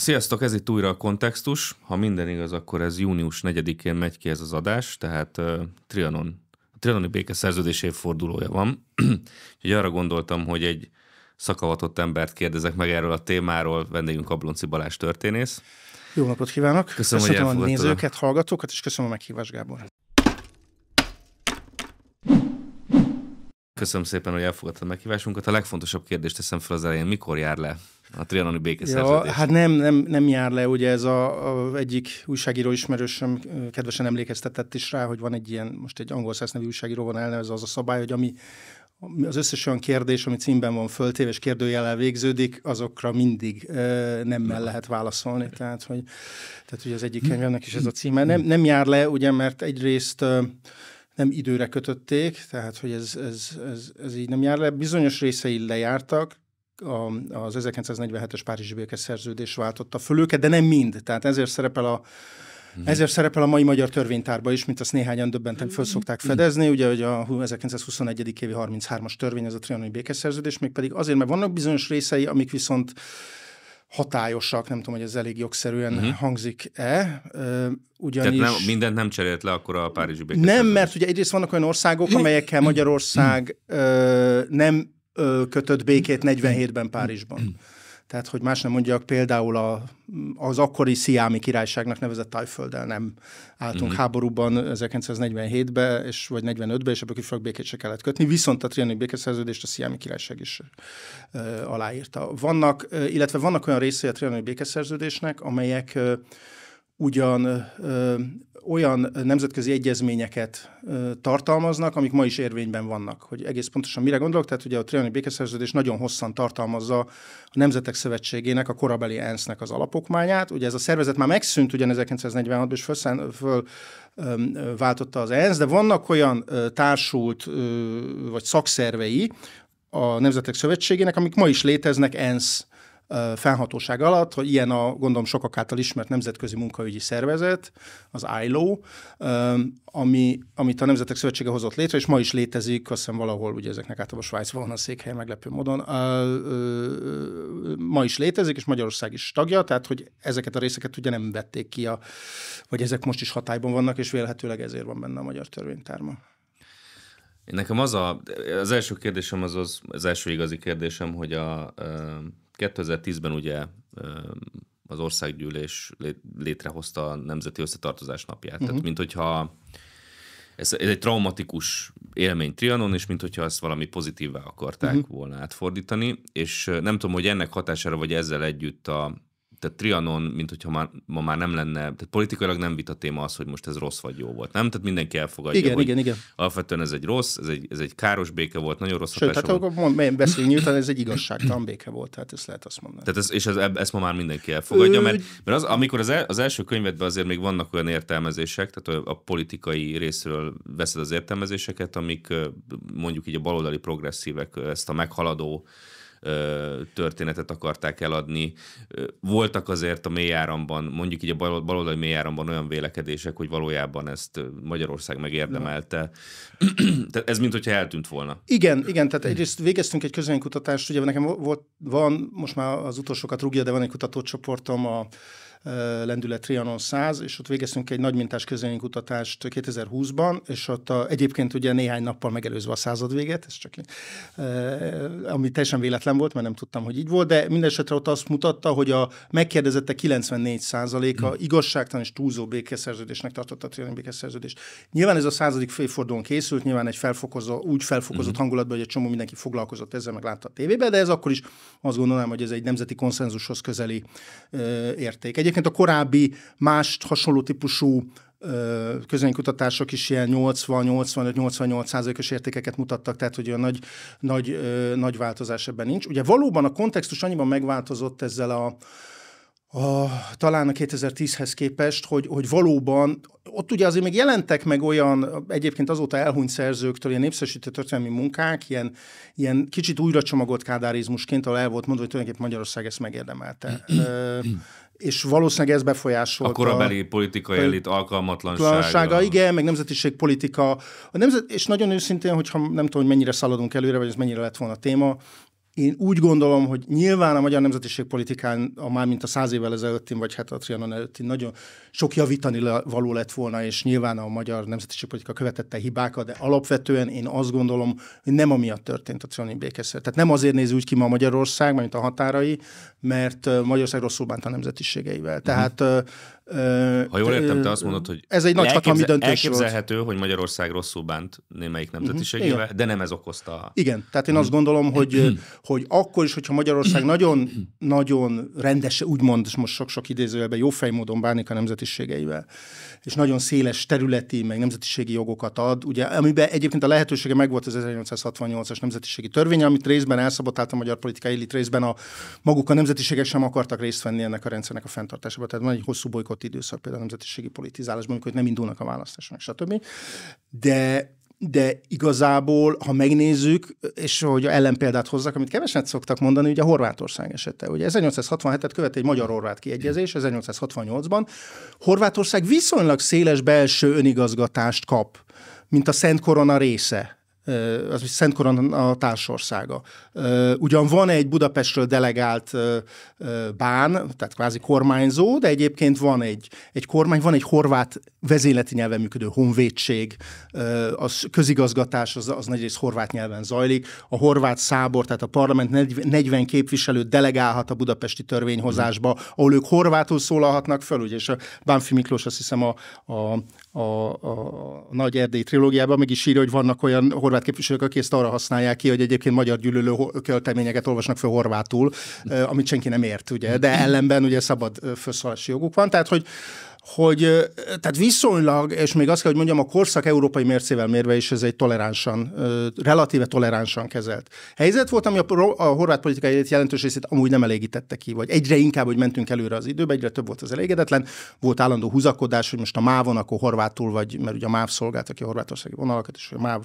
Sziasztok, ez itt újra a kontextus. Ha minden igaz, akkor ez június 4-én megy ki ez az adás, tehát uh, Trianon, a Trianoni békeszerződés évfordulója van. Úgyhogy arra gondoltam, hogy egy szakavatott embert kérdezek meg erről a témáról, vendégünk Ablonci Balázs történész. Jó napot kívánok! Köszönöm, köszönöm hogy a nézőket, hallgatókat, és köszönöm a meghívást, Gábor. Köszönöm szépen, hogy elfogadtad meghívásunkat. A legfontosabb kérdést teszem fel az elején, mikor jár le a trianoni békeszerződés? Ja, hát nem, nem, nem jár le, ugye ez a, a egyik újságíró ismerősöm kedvesen emlékeztetett is rá, hogy van egy ilyen, most egy angol száz nevű újságíró van elnevezve az a szabály, hogy ami az összes olyan kérdés, ami címben van föltéve, és kérdőjellel végződik, azokra mindig ö, nemmel lehet válaszolni. Tehát, hogy, tehát ugye az egyik hm. könyvemnek is ez a címe. Nem, nem jár le, ugye, mert egyrészt ö, nem időre kötötték, tehát hogy ez, ez, ez, ez így nem jár le. Bizonyos részei lejártak, a, az 1947-es Párizsi békeszerződés váltotta föl őket, de nem mind. Tehát ezért szerepel a Mm. Ezért szerepel a mai magyar törvénytárba is, mint azt néhányan döbbenten föl szokták mhm. fedezni, ugye, hogy a 1921. évi 33-as törvény, az a trianoni békeszerződés, mégpedig pedig azért, mert vannak bizonyos részei, amik viszont hatályosak, nem tudom, hogy ez elég jogszerűen uh-huh. hangzik-e. Ugyanis... Tehát nem, mindent nem cserélt le akkor a Párizsi békés. Nem, mert ugye egyrészt vannak olyan országok, amelyekkel mhm. Magyarország nem kötött békét 47-ben Párizsban. Mhm. Tehát, hogy más nem mondjak, például a, az akkori Sziámi királyságnak nevezett Tájfölddel nem álltunk mm-hmm. háborúban 1947-ben, és, vagy 45-ben, és ebből kifolyólag békét se kellett kötni, viszont a trianoni békeszerződést a Sziámi királyság is ö, aláírta. Vannak, ö, illetve vannak olyan részei a trianoni békeszerződésnek, amelyek ö, ugyan ö, olyan nemzetközi egyezményeket ö, tartalmaznak, amik ma is érvényben vannak. Hogy egész pontosan mire gondolok, tehát ugye a Trianoni Békeszerződés nagyon hosszan tartalmazza a Nemzetek Szövetségének, a korabeli ENSZ-nek az alapokmányát. Ugye ez a szervezet már megszűnt ugye 1946-ban, és föl, ö, ö, váltotta az ENSZ, de vannak olyan ö, társult ö, vagy szakszervei a Nemzetek Szövetségének, amik ma is léteznek ENSZ fennhatóság alatt, hogy ilyen a gondolom sokak által ismert nemzetközi munkaügyi szervezet, az ILO, ami, amit a Nemzetek Szövetsége hozott létre, és ma is létezik, azt hiszem valahol, ugye ezeknek általában Svájc van a székhely meglepő módon, ma is létezik, és Magyarország is tagja, tehát hogy ezeket a részeket ugye nem vették ki, a, vagy ezek most is hatályban vannak, és vélhetőleg ezért van benne a magyar törvénytárma. Nekem az a, az első kérdésem az az, az első igazi kérdésem, hogy a, 2010-ben ugye az országgyűlés létrehozta a Nemzeti Összetartozás napját. Uh-huh. Tehát, mhm. mint hogyha ez, ez egy traumatikus élmény Trianon, és mint hogyha ezt valami pozitívvá akarták uh-huh. volna átfordítani, és nem tudom, hogy ennek hatására, vagy ezzel együtt a, tehát Trianon, mint hogyha már, ma már nem lenne, tehát politikailag nem vita téma az, hogy most ez rossz vagy jó volt, nem? Tehát mindenki elfogadja, igen, hogy igen, igen. alapvetően ez egy rossz, ez egy, ez egy káros béke volt, nagyon rossz Sőt, hát akkor mond, beszéljünk nyíltan, ez egy igazságtalan béke volt, tehát ezt lehet azt mondani. Tehát ez, és ez, ezt ma már mindenki elfogadja, mert, mert az, amikor az, el, az első könyvedben azért még vannak olyan értelmezések, tehát a, a politikai részről veszed az értelmezéseket, amik mondjuk így a baloldali progresszívek ezt a meghaladó történetet akarták eladni. Voltak azért a mélyáramban, mondjuk így a baloldali mélyáramban olyan vélekedések, hogy valójában ezt Magyarország megérdemelte. tehát ez mint hogyha eltűnt volna. Igen, igen, tehát egyrészt végeztünk egy közönkutatást, ugye nekem volt, van, most már az utolsókat rúgja, de van egy kutatócsoportom a Eh, lendület Trianon 100, és ott végeztünk egy nagy mintás kutatást 2020-ban, és ott a, egyébként ugye néhány nappal megelőzve a század véget, ez csak eh, ami teljesen véletlen volt, mert nem tudtam, hogy így volt, de mindesetre ott azt mutatta, hogy a megkérdezette 94%-a hmm. igazságtalan és túlzó békeszerződésnek tartotta a Trianon békeszerződést. Nyilván ez a századik félfordulón készült, nyilván egy felfokozó, úgy felfokozott hmm. hangulatban, hogy egy csomó mindenki foglalkozott ezzel, meg látta a tévébe, de ez akkor is azt gondolom, hogy ez egy nemzeti konszenzushoz közeli ö, eh, érték. Egyébként egyébként a korábbi más hasonló típusú közönkutatások is ilyen 80-85-88 százalékos értékeket mutattak, tehát hogy olyan nagy, nagy, nagy változás ebben nincs. Ugye valóban a kontextus annyiban megváltozott ezzel a, a, talán a 2010-hez képest, hogy, hogy valóban ott ugye azért még jelentek meg olyan, egyébként azóta elhunyt szerzőktől ilyen népszerűsítő történelmi munkák, ilyen, ilyen kicsit újra csomagolt kádárizmusként, ahol el volt mondva, hogy tulajdonképpen Magyarország ezt megérdemelte. és valószínűleg ez befolyásolta. A korabeli politikai elit alkalmatlansága. Igen, meg nemzetiség politika. A nemzet, és nagyon őszintén, hogyha nem tudom, hogy mennyire szaladunk előre, vagy ez mennyire lett volna téma, én úgy gondolom, hogy nyilván a magyar nemzetiség politikán, a már mint a száz évvel ezelőttin, vagy hát a Trianon előttin nagyon sok javítani való lett volna, és nyilván a magyar nemzetiség politika követette hibákat, de alapvetően én azt gondolom, hogy nem amiatt történt a trianoni békeszer. Tehát nem azért néz úgy ki ma Magyarország, mint a határai, mert Magyarország rosszul bánt a nemzetiségeivel. Mhm. Tehát uh-huh. Ha jól értem, te azt mondod, hogy ez egy nagy hatalmi döntés elképzelhető, volt. hogy Magyarország rosszul bánt némelyik mhm, nemzetiségével, uh-huh, de nem ez okozta. Igen, tehát én azt mhm. gondolom, hogy, mhm. hogy akkor is, hogyha Magyarország nagyon, nagyon rendes, úgymond, és most sok-sok idézőjelben jó módon bánik a nemzetiségeivel, és nagyon széles területi, meg nemzetiségi jogokat ad, ugye, amiben egyébként a lehetősége megvolt az 1868-as nemzetiségi törvény, amit részben elszabotált a magyar politikai elit, részben a maguk a nemzetiségek sem akartak részt venni ennek a rendszernek a fenntartásába. Tehát van egy hosszú bolykot megszokott időszak, például a nemzetiségi politizálásban, amikor nem indulnak a választáson, stb. De de igazából, ha megnézzük, és hogy ellenpéldát hozzak, amit keveset szoktak mondani, ugye a Horvátország esete. Ugye 1867-et követ egy magyar-horvát kiegyezés 1868-ban. Horvátország viszonylag széles belső önigazgatást kap, mint a Szent Korona része az is Korona a társországa. Ugyan van egy Budapestről delegált bán, tehát kvázi kormányzó, de egyébként van egy, egy kormány, van egy horvát vezéleti nyelven működő honvédség, az közigazgatás az, az nagyrészt horvát nyelven zajlik, a horvát szábor, tehát a parlament 40 képviselő delegálhat a budapesti törvényhozásba, ahol ők horvátul szólalhatnak föl, ugye, és a Bánfi Miklós azt hiszem a, a, a, a Nagy Erdély trilógiában, meg is írja, hogy vannak olyan horvát képviselők, akik ezt arra használják ki, hogy egyébként magyar gyűlölő költeményeket olvasnak fel horvátul, amit senki nem ért, ugye, de ellenben ugye szabad felszólási joguk van, tehát hogy hogy tehát viszonylag, és még azt kell, hogy mondjam, a korszak európai mércével mérve is ez egy toleránsan, relatíve toleránsan kezelt helyzet volt, ami a, a horvát politikai jelentős részét amúgy nem elégítette ki, vagy egyre inkább, hogy mentünk előre az időbe, egyre több volt az elégedetlen, volt állandó húzakodás, hogy most a MÁV-on, akkor horvátul vagy, mert ugye a MÁV szolgált ki a horvátországi vonalakat, és a MÁV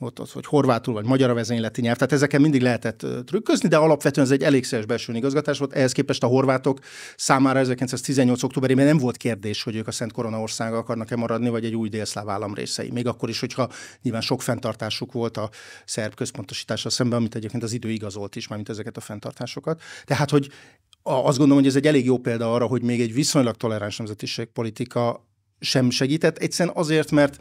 ott az, hogy horvátul vagy magyar a vezényleti nyelv. Tehát ezeken mindig lehetett trükközni, de alapvetően ez egy elég széles belső igazgatás volt. Ehhez képest a horvátok számára 1918. októberében nem volt kérdés, hogy ők a Szent Korona országa akarnak-e maradni, vagy egy új délszláv állam részei. Még akkor is, hogyha nyilván sok fenntartásuk volt a szerb központosítása szemben, amit egyébként az idő igazolt is, mármint ezeket a fenntartásokat. Tehát, hogy azt gondolom, hogy ez egy elég jó példa arra, hogy még egy viszonylag toleráns nemzetiségpolitika sem segített, egyszerűen azért, mert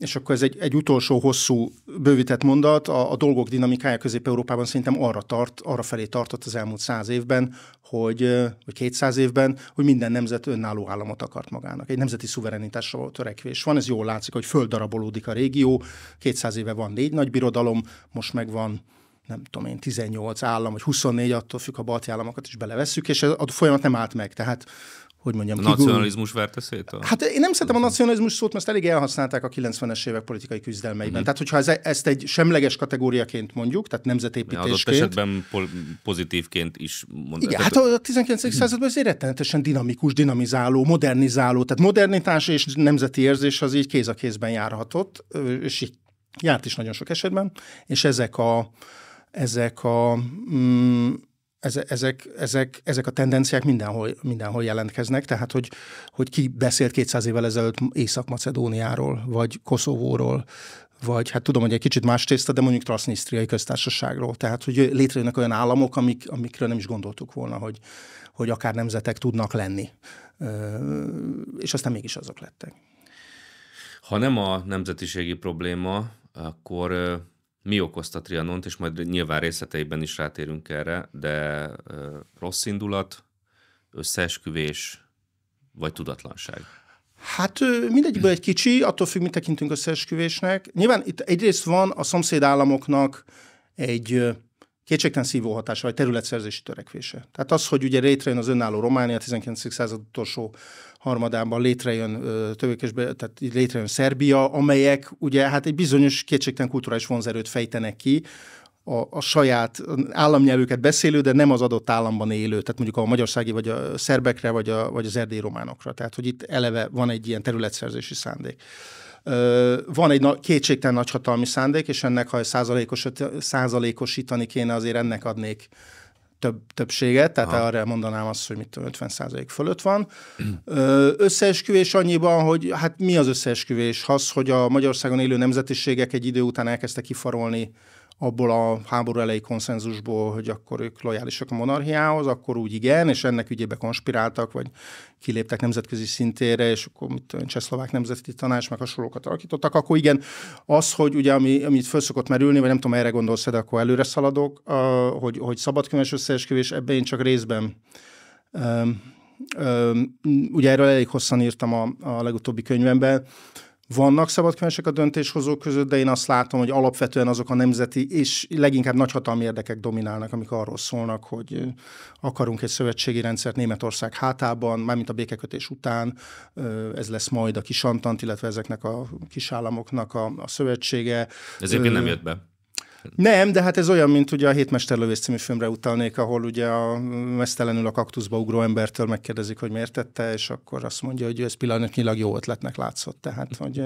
és akkor ez egy, egy utolsó hosszú bővített mondat, a, a dolgok dinamikája Közép-Európában szerintem arra tart, arra felé tartott az elmúlt száz évben, hogy, vagy 200 évben, hogy minden nemzet önálló államot akart magának. Egy nemzeti szuverenitásra volt törekvés van, ez jól látszik, hogy földarabolódik a régió, 200 éve van négy nagy birodalom, most meg van nem tudom én, 18 állam, vagy 24, attól függ, a balti államokat is belevesszük, és a folyamat nem állt meg. Tehát hogy mondjam, a kigul... nacionalizmus verte szét? A... Hát én nem szeretem a nacionalizmus szót, mert ezt elég elhasználták a 90-es évek politikai küzdelmeiben. Uh-huh. Tehát, hogyha ez, ezt egy semleges kategóriaként mondjuk, tehát nemzetépítésként... az esetben pol- pozitívként is mondjuk. Igen, tehát... hát a 19. Uh-huh. Mhm. században ez rettenetesen dinamikus, dinamizáló, modernizáló, tehát modernitás és nemzeti érzés az így kéz a kézben járhatott, és így járt is nagyon sok esetben, és ezek a ezek a mm, ezek, ezek, ezek a tendenciák mindenhol, mindenhol jelentkeznek, tehát hogy, hogy ki beszélt 200 évvel ezelőtt Észak-Macedóniáról, vagy Koszovóról, vagy hát tudom, hogy egy kicsit más tészta, de mondjuk transznisztriai köztársaságról. Tehát, hogy létrejönnek olyan államok, amik, amikről nem is gondoltuk volna, hogy, hogy akár nemzetek tudnak lenni. És aztán mégis azok lettek. Ha nem a nemzetiségi probléma, akkor mi okozta Trianont, és majd nyilván részleteiben is rátérünk erre, de rossz indulat, összeesküvés, vagy tudatlanság? Hát mindegyikből egy kicsi, attól függ, mit tekintünk összeesküvésnek. Nyilván itt egyrészt van a szomszédállamoknak egy kétségtelen szívó hatása, vagy területszerzési törekvése. Tehát az, hogy ugye rétrejön az önálló Románia 19. század utolsó harmadában létrejön tövökésbe, tehát létrejön Szerbia, amelyek ugye hát egy bizonyos kétségtelen kulturális vonzerőt fejtenek ki, a, a saját államnyelvüket beszélő, de nem az adott államban élő, tehát mondjuk a magyarsági, vagy a szerbekre, vagy, a, vagy az erdély románokra. Tehát, hogy itt eleve van egy ilyen területszerzési szándék. Van egy kétségtelen nagyhatalmi szándék, és ennek, ha százalékos, százalékosítani kéne, azért ennek adnék több, többséget, tehát ha. arra mondanám azt, hogy mit 50 fölött van. Összeesküvés annyiban, hogy hát mi az összeesküvés? Az, hogy a Magyarországon élő nemzetiségek egy idő után elkezdtek kifarolni abból a háború elejé konszenzusból, hogy akkor ők lojálisak a monarchiához, akkor úgy igen, és ennek ügyébe konspiráltak, vagy kiléptek nemzetközi szintére, és akkor mit Csehszlovák Nemzeti Tanács meg hasonlókat alakítottak, akkor igen, az, hogy ugye, ami, amit föl szokott merülni, vagy nem tudom, erre gondolsz, de akkor előre szaladok, hogy, hogy szabadkönyves összeesküvés, ebben én csak részben ugye erről elég hosszan írtam a, a legutóbbi könyvemben, vannak szabadkönyvesek a döntéshozók között, de én azt látom, hogy alapvetően azok a nemzeti és leginkább nagyhatalmi érdekek dominálnak, amik arról szólnak, hogy akarunk egy szövetségi rendszert Németország hátában, mármint a békekötés után, ez lesz majd a kis Antant, illetve ezeknek a kisállamoknak a, a szövetsége. Ezért nem jött be. Nem, de hát ez olyan, mint ugye a Hétmesterlövész című filmre utalnék, ahol ugye a mesztelenül a kaktuszba ugró embertől megkérdezik, hogy miért tette, és akkor azt mondja, hogy ez pillanatnyilag jó ötletnek látszott. Tehát, hogy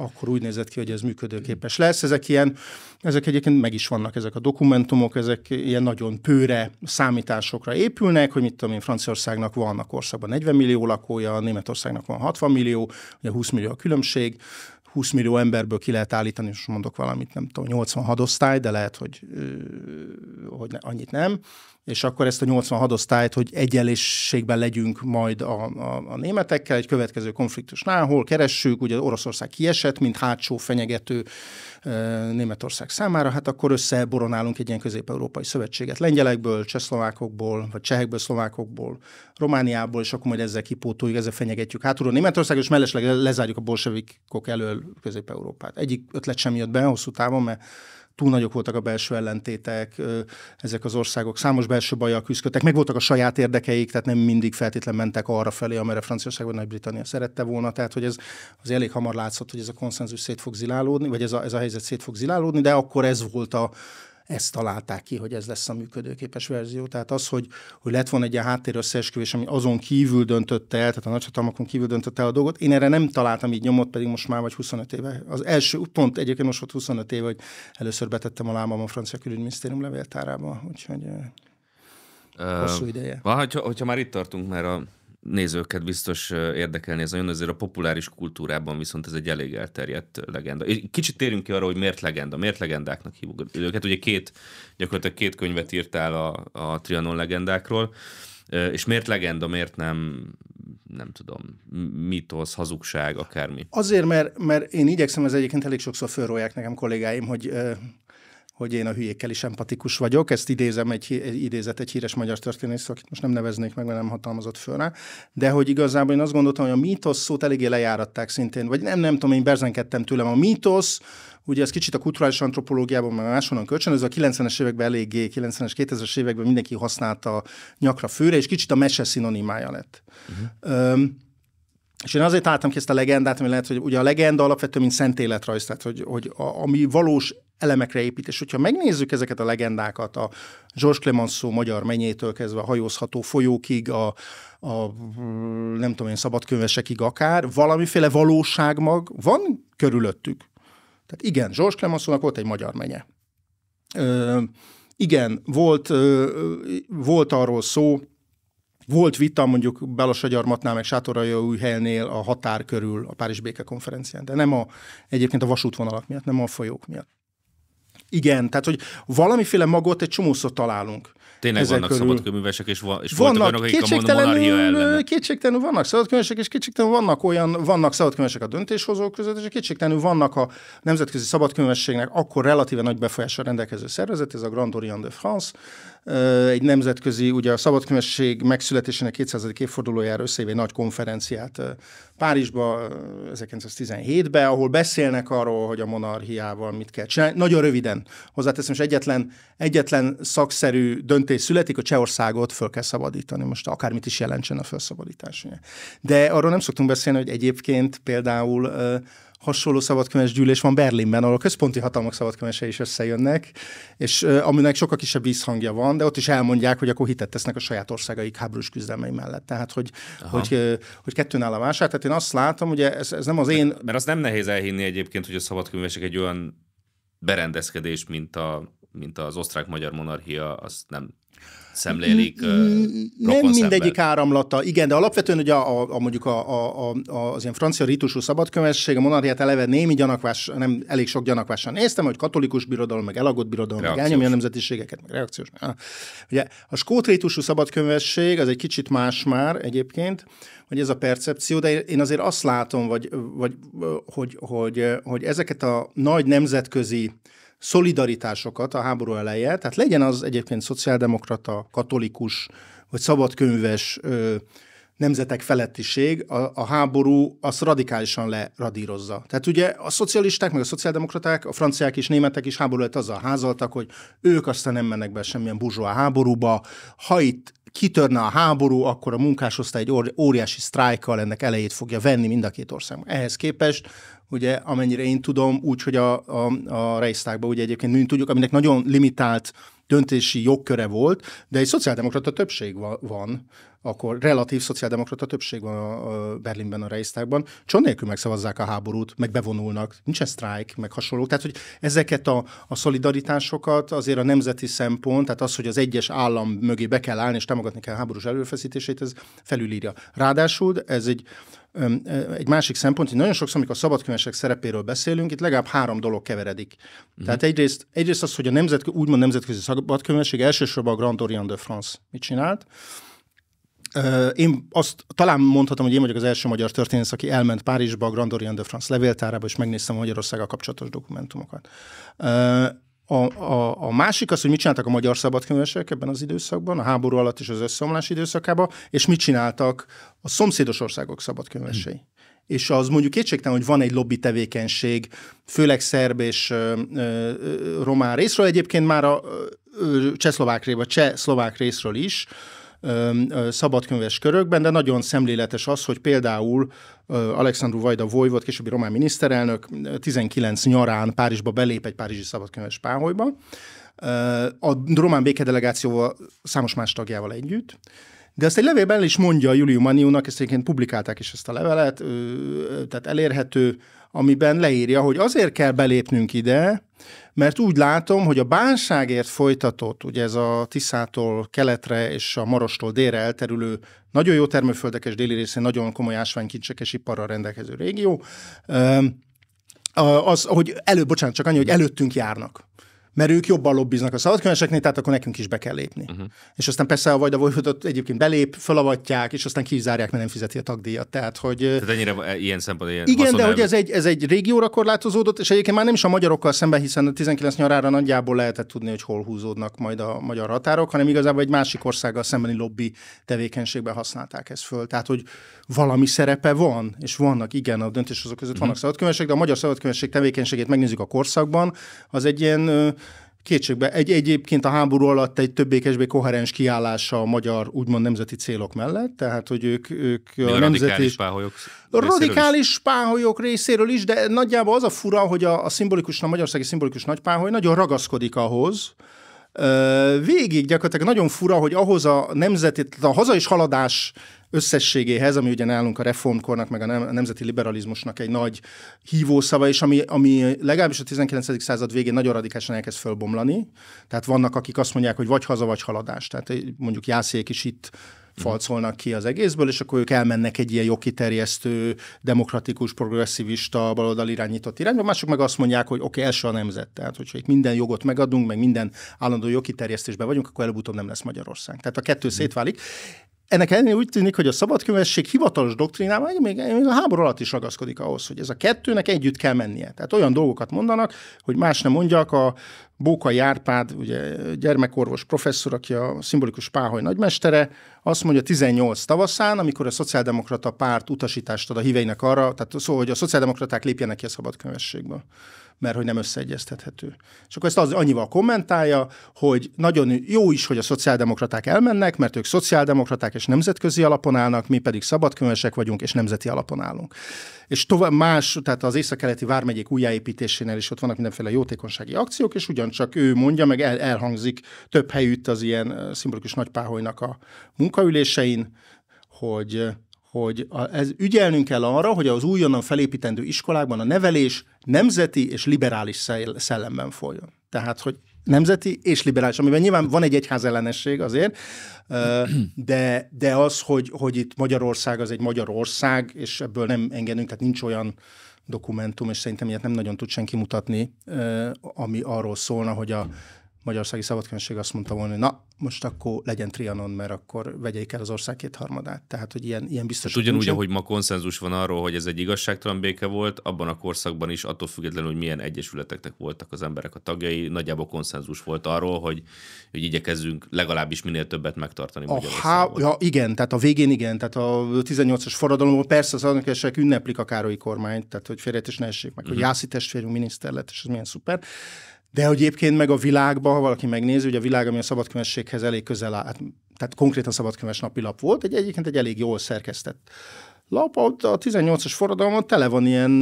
akkor úgy nézett ki, hogy ez működőképes lesz. Ezek ilyen, ezek egyébként meg is vannak ezek a dokumentumok, ezek ilyen nagyon pőre számításokra épülnek, hogy mit tudom én, Franciaországnak vannak országban 40 millió lakója, Németországnak van 60 millió, ugye 20 millió a különbség, 20 millió emberből ki lehet állítani, és mondok valamit, nem tudom, 80 hadosztály, de lehet, hogy, hogy ne, annyit nem, és akkor ezt a 80 hadosztályt, hogy egyenlésségben legyünk majd a, a, a németekkel egy következő konfliktusnál, hol keressük, ugye Oroszország kiesett, mint hátsó fenyegető Németország számára, hát akkor összeboronálunk egy ilyen közép-európai szövetséget lengyelekből, csehszlovákokból, vagy csehekből, szlovákokból, Romániából, és akkor majd ezzel kipótoljuk, ezzel fenyegetjük hátulról Németország, és mellesleg lezárjuk a bolsevikok elől Közép-Európát. Egyik ötlet sem jött be hosszú távon, mert túl nagyok voltak a belső ellentétek, ezek az országok számos belső bajjal küzdöttek, meg voltak a saját érdekeik, tehát nem mindig feltétlen mentek arra felé, amire Franciaország vagy Nagy-Britannia szerette volna. Tehát, hogy ez az elég hamar látszott, hogy ez a konszenzus szét fog zilálódni, vagy ez a, ez a helyzet szét fog zilálódni, de akkor ez volt a, ezt találták ki, hogy ez lesz a működőképes verzió. Tehát az, hogy, hogy lett volna egy ilyen háttérösszeesküvés, ami azon kívül döntötte el, tehát a nagyhatalmakon kívül döntötte el a dolgot, én erre nem találtam így nyomot, pedig most már vagy 25 éve. Az első, pont egyébként most volt 25 éve, hogy először betettem a lábam a francia külügyminisztérium levéltárába, úgyhogy eh, hosszú ideje. Ha, hogyha már itt tartunk, mert a nézőket biztos érdekelni ez nagyon, azért a populáris kultúrában viszont ez egy elég elterjedt legenda. Kicsit térjünk ki arra, hogy miért legenda, miért legendáknak hívjuk őket. Ugye két, gyakorlatilag két könyvet írtál a, a Trianon legendákról, és miért legenda, miért nem nem tudom, mitosz, hazugság, akármi. Azért, mert, mert én igyekszem, ez egyébként elég sokszor fölrólják nekem kollégáim, hogy hogy én a hülyékkel is empatikus vagyok. Ezt idézem egy, idézet egy híres magyar történész, akit most nem neveznék meg, mert nem hatalmazott föl rá. De hogy igazából én azt gondoltam, hogy a mítosz szót eléggé lejáratták szintén, vagy nem, nem tudom, én berzenkedtem tőlem. A mítosz, ugye ez kicsit a kulturális antropológiában, meg máshonnan ez a 90-es években eléggé, 90-es, 2000-es években mindenki használta nyakra főre, és kicsit a mese szinonimája lett. Uh-huh. Um, és én azért álltam ki ezt a legendát, ami lehet, hogy ugye a legenda alapvetően, mint szent életrajz, tehát hogy, hogy a, ami valós elemekre épít. És hogyha megnézzük ezeket a legendákat, a Georges Clemenceau magyar mennyétől kezdve a hajózható folyókig, a, a nem tudom én, szabadkönyvesekig akár, valamiféle valóságmag van körülöttük. Tehát igen, Georges Clemenceau-nak volt egy magyar menye. Ö, igen, volt, ö, volt arról szó, volt vita mondjuk Agyarmatnál, meg új helynél a határ körül a Párizs békekonferencián, de nem a, egyébként a vasútvonalak miatt, nem a folyók miatt. Igen, tehát hogy valamiféle magot egy csomószor találunk. Tényleg ezek vannak körül. szabadkőművesek, és, va- és vannak, voltak olyanok, akik a monarchia ellen. Kétségtelenül vannak szabadkőművesek, és kétségtelenül vannak olyan, vannak szabadkőművesek a döntéshozók között, és kétségtelenül vannak a nemzetközi szabadkőművességnek akkor relatíven nagy befolyással rendelkező szervezet, ez a Grand Orient de France, egy nemzetközi, ugye a szabadkönyvesség megszületésének 200. évfordulójára összeéve egy nagy konferenciát Párizsba 1917-ben, ahol beszélnek arról, hogy a monarchiával mit kell csinálni. Nagyon röviden hozzáteszem, és egyetlen, egyetlen szakszerű döntés születik, hogy Csehországot föl kell szabadítani. Most akármit is jelentsen a felszabadítás. De arról nem szoktunk beszélni, hogy egyébként például hasonló szabadkönyves gyűlés van Berlinben, ahol a központi hatalmak szabadkönyvese is összejönnek, és aminek sokkal kisebb vízhangja van, de ott is elmondják, hogy akkor hitet tesznek a saját országaik háborús küzdelmei mellett. Tehát, hogy, Aha. hogy, hogy kettőn áll a vásár. Tehát én azt látom, hogy ez, ez nem az én... Mert, mert az nem nehéz elhinni egyébként, hogy a szabadkönyvesek egy olyan berendezkedés, mint, a, mint az osztrák-magyar monarchia, azt nem szemlélik Nem mindegyik áramlata, igen, de alapvetően ugye a, a, a mondjuk a, a, a, az ilyen francia ritusú szabadkövesség, a monarchiát eleve némi gyanakvás, nem elég sok gyanakvással néztem, hogy katolikus birodalom, meg elagott birodalom, reakciós. meg elnyomja nemzetiségeket, meg reakciós. Ugye a skót ritusú szabadkövesség az egy kicsit más már egyébként, hogy ez a percepció, de én azért azt látom, vagy, vagy hogy, hogy, hogy ezeket a nagy nemzetközi szolidaritásokat a háború eleje, tehát legyen az egyébként szociáldemokrata, katolikus vagy szabadkönyves ö, nemzetek felettiség, a, a háború azt radikálisan leradírozza. Tehát ugye a szocialisták, meg a szociáldemokraták, a franciák is, németek is háború az azzal házaltak, hogy ők aztán nem mennek be semmilyen burzsóa háborúba. Ha itt kitörne a háború, akkor a munkásosztály egy óriási sztrájkkal ennek elejét fogja venni mind a két országban. Ehhez képest ugye amennyire én tudom, úgy, hogy a, a, a Reichstagban ugye egyébként mi tudjuk, aminek nagyon limitált döntési jogköre volt, de egy szociáldemokrata többség van, akkor relatív szociáldemokrata többség van a, a Berlinben, a Reichstagban, csak nélkül megszavazzák a háborút, meg bevonulnak, nincsen sztrájk, meg hasonló. Tehát, hogy ezeket a, a szolidaritásokat azért a nemzeti szempont, tehát az, hogy az egyes állam mögé be kell állni és támogatni kell a háborús előfeszítését, ez felülírja. Ráadásul ez egy egy másik szempont, hogy nagyon sokszor, amikor a szabadkönyvesek szerepéről beszélünk, itt legalább három dolog keveredik. Uh-huh. Tehát egyrészt, egyrészt az, hogy a nemzet, úgymond nemzetközi szabadkönyvesség elsősorban a Grand Orient de France mit csinált, én azt talán mondhatom, hogy én vagyok az első magyar történész, aki elment Párizsba, a Grand Orient de France levéltárába, és megnéztem a Magyarországgal kapcsolatos dokumentumokat. A, a, a másik az, hogy mit csináltak a magyar szabadkönyvesek ebben az időszakban, a háború alatt és az összeomlás időszakában, és mit csináltak a szomszédos országok szabadkönyvesei. Hmm. És az mondjuk kétségtelen, hogy van egy lobby tevékenység, főleg szerb és ö, ö, román részről, egyébként már a ö, csehszlovák, vagy csehszlovák részről is, ö, szabadkönyves körökben, de nagyon szemléletes az, hogy például Alexandru Vajda Vojvod, későbbi román miniszterelnök 19 nyarán Párizsba belép egy párizsi szabadkönyves páholyba, a román békedelegációval számos más tagjával együtt, de ezt egy levélben is mondja Juliu Maniunak, ezt egyébként publikálták is ezt a levelet, tehát elérhető, amiben leírja, hogy azért kell belépnünk ide, mert úgy látom, hogy a bánságért folytatott, ugye ez a Tiszától keletre és a Marostól délre elterülő nagyon jó termőföldek és déli részén nagyon komoly ásványkincsek iparral rendelkező régió, az, hogy előbb, bocsánat, csak annyi, hogy előttünk járnak mert ők jobban lobbiznak a szabadkönyveseknél, tehát akkor nekünk is be kell lépni. Uh-huh. És aztán persze a Vajda Vojvodot egyébként belép, fölavatják, és aztán kizárják, mert nem fizeti a tagdíjat. Tehát, hogy... Tehát ennyire e, ilyen szempontból ilyen Igen, de el... hogy ez egy, ez egy régióra korlátozódott, és egyébként már nem is a magyarokkal szemben, hiszen a 19 nyarára nagyjából lehetett tudni, hogy hol húzódnak majd a magyar határok, hanem igazából egy másik országgal szembeni lobby tevékenységben használták ezt föl. Tehát, hogy valami szerepe van, és vannak, igen, a döntéshozók között uh-huh. vannak szabadkönyvesek, de a magyar szabadkönyvesség tevékenységét megnézzük a korszakban, az egy ilyen Kétségbe. Egy, egyébként a háború alatt egy többé-kevésbé koherens kiállása a magyar úgymond nemzeti célok mellett, tehát hogy ők, ők a, a nemzeti... Radikális páholyok Radikális páholyok részéről is, de nagyjából az a fura, hogy a, a szimbolikus, a magyarországi szimbolikus nagypáholy nagyon ragaszkodik ahhoz, végig gyakorlatilag nagyon fura, hogy ahhoz a nemzeti, a haza és haladás összességéhez, ami ugye nálunk a reformkornak, meg a, a nemzeti liberalizmusnak egy nagy hívószava, és ami, ami legalábbis a 19. század végén nagyon radikálisan elkezd fölbomlani. Tehát vannak, akik azt mondják, hogy vagy haza, vagy haladás. Tehát eh, mondjuk Jászék is itt Mhm. falcolnak ki az egészből, és akkor ők elmennek egy ilyen jogkiterjesztő, demokratikus, progresszivista, baloldal irányított irányba, mások meg azt mondják, hogy oké, okay, első a nemzet. Tehát, hogyha itt minden jogot megadunk, meg minden állandó jogkiterjesztésben vagyunk, akkor előbb-utóbb nem lesz Magyarország. Tehát a kettő mhm. szétválik ennek ellenére úgy tűnik, hogy a szabadkövesség hivatalos doktrinában még, még a háború alatt is ragaszkodik ahhoz, hogy ez a kettőnek együtt kell mennie. Tehát olyan dolgokat mondanak, hogy más nem mondjak, a Bóka Járpád, ugye gyermekorvos professzor, aki a szimbolikus páholy nagymestere, azt mondja 18 tavaszán, amikor a szociáldemokrata párt utasítást ad a híveinek arra, tehát szó, hogy a szociáldemokraták lépjenek ki a szabadkövességből mert hogy nem összeegyeztethető. És akkor ezt az, annyival kommentálja, hogy nagyon jó is, hogy a szociáldemokraták elmennek, mert ők szociáldemokraták és nemzetközi alapon állnak, mi pedig szabadkönyvesek vagyunk és nemzeti alapon állunk. És tovább más, tehát az északkeleti vármegyék újjáépítésénél is ott vannak mindenféle jótékonysági akciók, és ugyancsak ő mondja, meg el, elhangzik több helyütt az ilyen szimbolikus nagypáholynak a munkaülésein, hogy hogy a, ez, ügyelnünk kell arra, hogy az újonnan felépítendő iskolákban a nevelés nemzeti és liberális szellemben folyjon. Tehát, hogy nemzeti és liberális, amiben nyilván van egy egyház ellenesség azért, de, de az, hogy, hogy itt Magyarország az egy Magyarország, és ebből nem engedünk, tehát nincs olyan dokumentum, és szerintem ilyet nem nagyon tud senki mutatni, ami arról szólna, hogy a Magyarországi szabadkönség azt mondta volna, hogy na, most akkor legyen Trianon, mert akkor vegyék el az ország két harmadát. Tehát, hogy ilyen, ilyen biztos. Hát ugyanúgy, ahogy ma konszenzus van arról, hogy ez egy igazságtalan béke volt, abban a korszakban is, attól függetlenül, hogy milyen egyesületeknek voltak az emberek a tagjai, nagyjából konszenzus volt arról, hogy, hogy igyekezzünk legalábbis minél többet megtartani. A há... ja, igen, tehát a végén igen, tehát a 18-as forradalomban persze az annak ünneplik a Károlyi kormányt, tehát hogy félrejtés ne essék meg, uh-huh. hogy mhm. Jászi testvérünk miniszter lett, és ez milyen szuper. De hogy egyébként meg a világban, ha valaki megnézi, hogy a világ, ami a szabadkövességhez elég közel áll, hát, tehát konkrétan szabadköves napilap volt, egy egyébként egy elég jól szerkesztett lap, a 18-as forradalma tele van ilyen,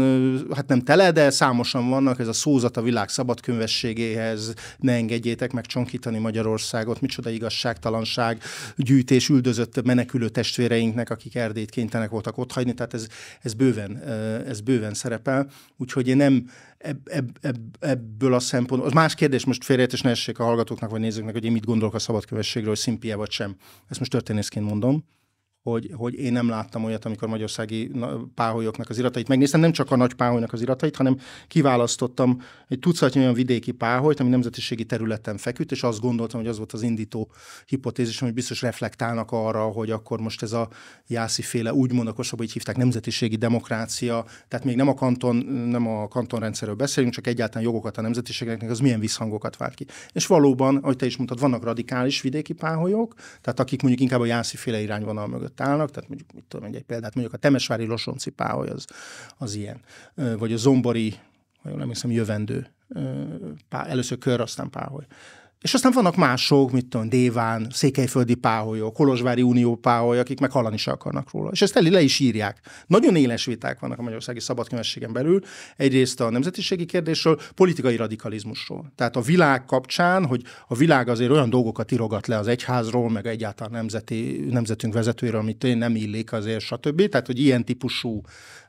hát nem tele, de számosan vannak, ez a szózat a világ szabadkönyvességéhez, ne engedjétek meg csonkítani Magyarországot, micsoda igazságtalanság, gyűjtés üldözött menekülő testvéreinknek, akik Erdélyt kénytelenek voltak otthagyni, tehát ez, ez, bőven, ez bőven szerepel, úgyhogy én nem ebb, ebb, ebb, ebből a szempontból, az más kérdés, most félreértés ne essék a hallgatóknak vagy nézőknek, hogy én mit gondolok a szabadkövességről, hogy szimpia vagy sem. Ezt most történészként mondom hogy, hogy én nem láttam olyat, amikor magyarországi páholyoknak az iratait megnéztem, nem csak a nagy páholynak az iratait, hanem kiválasztottam egy tucatnyi olyan vidéki páholyt, ami nemzetiségi területen feküdt, és azt gondoltam, hogy az volt az indító hipotézis, hogy biztos reflektálnak arra, hogy akkor most ez a jászi féle úgymond, akkor így hívták nemzetiségi demokrácia, tehát még nem a kanton, nem a kantonrendszerről beszélünk, csak egyáltalán jogokat a nemzetiségeknek, az milyen visszhangokat vált ki. És valóban, ahogy te is mondtad, vannak radikális vidéki páholyok, tehát akik mondjuk inkább a jászi féle irányvonal mögött mögött állnak, tehát mondjuk, mit tudom, egy példát, mondjuk a Temesvári Losonci Páholy az, az ilyen, vagy a Zombori, ha jól emlékszem, jövendő, először kör, aztán Páholy és aztán vannak mások, mint tudom, Déván, Székelyföldi Páholyó, Kolozsvári Unió Páholyó, akik meg hallani se akarnak róla. És ezt elé le is írják. Nagyon éles viták vannak a magyarországi szabadkönyvességen belül. Egyrészt a nemzetiségi kérdésről, politikai radikalizmusról. Tehát a világ kapcsán, hogy a világ azért olyan dolgokat irogat le az egyházról, meg egyáltalán nemzeti, nemzetünk vezetőről, amit én nem illik azért, stb. Tehát, hogy ilyen típusú,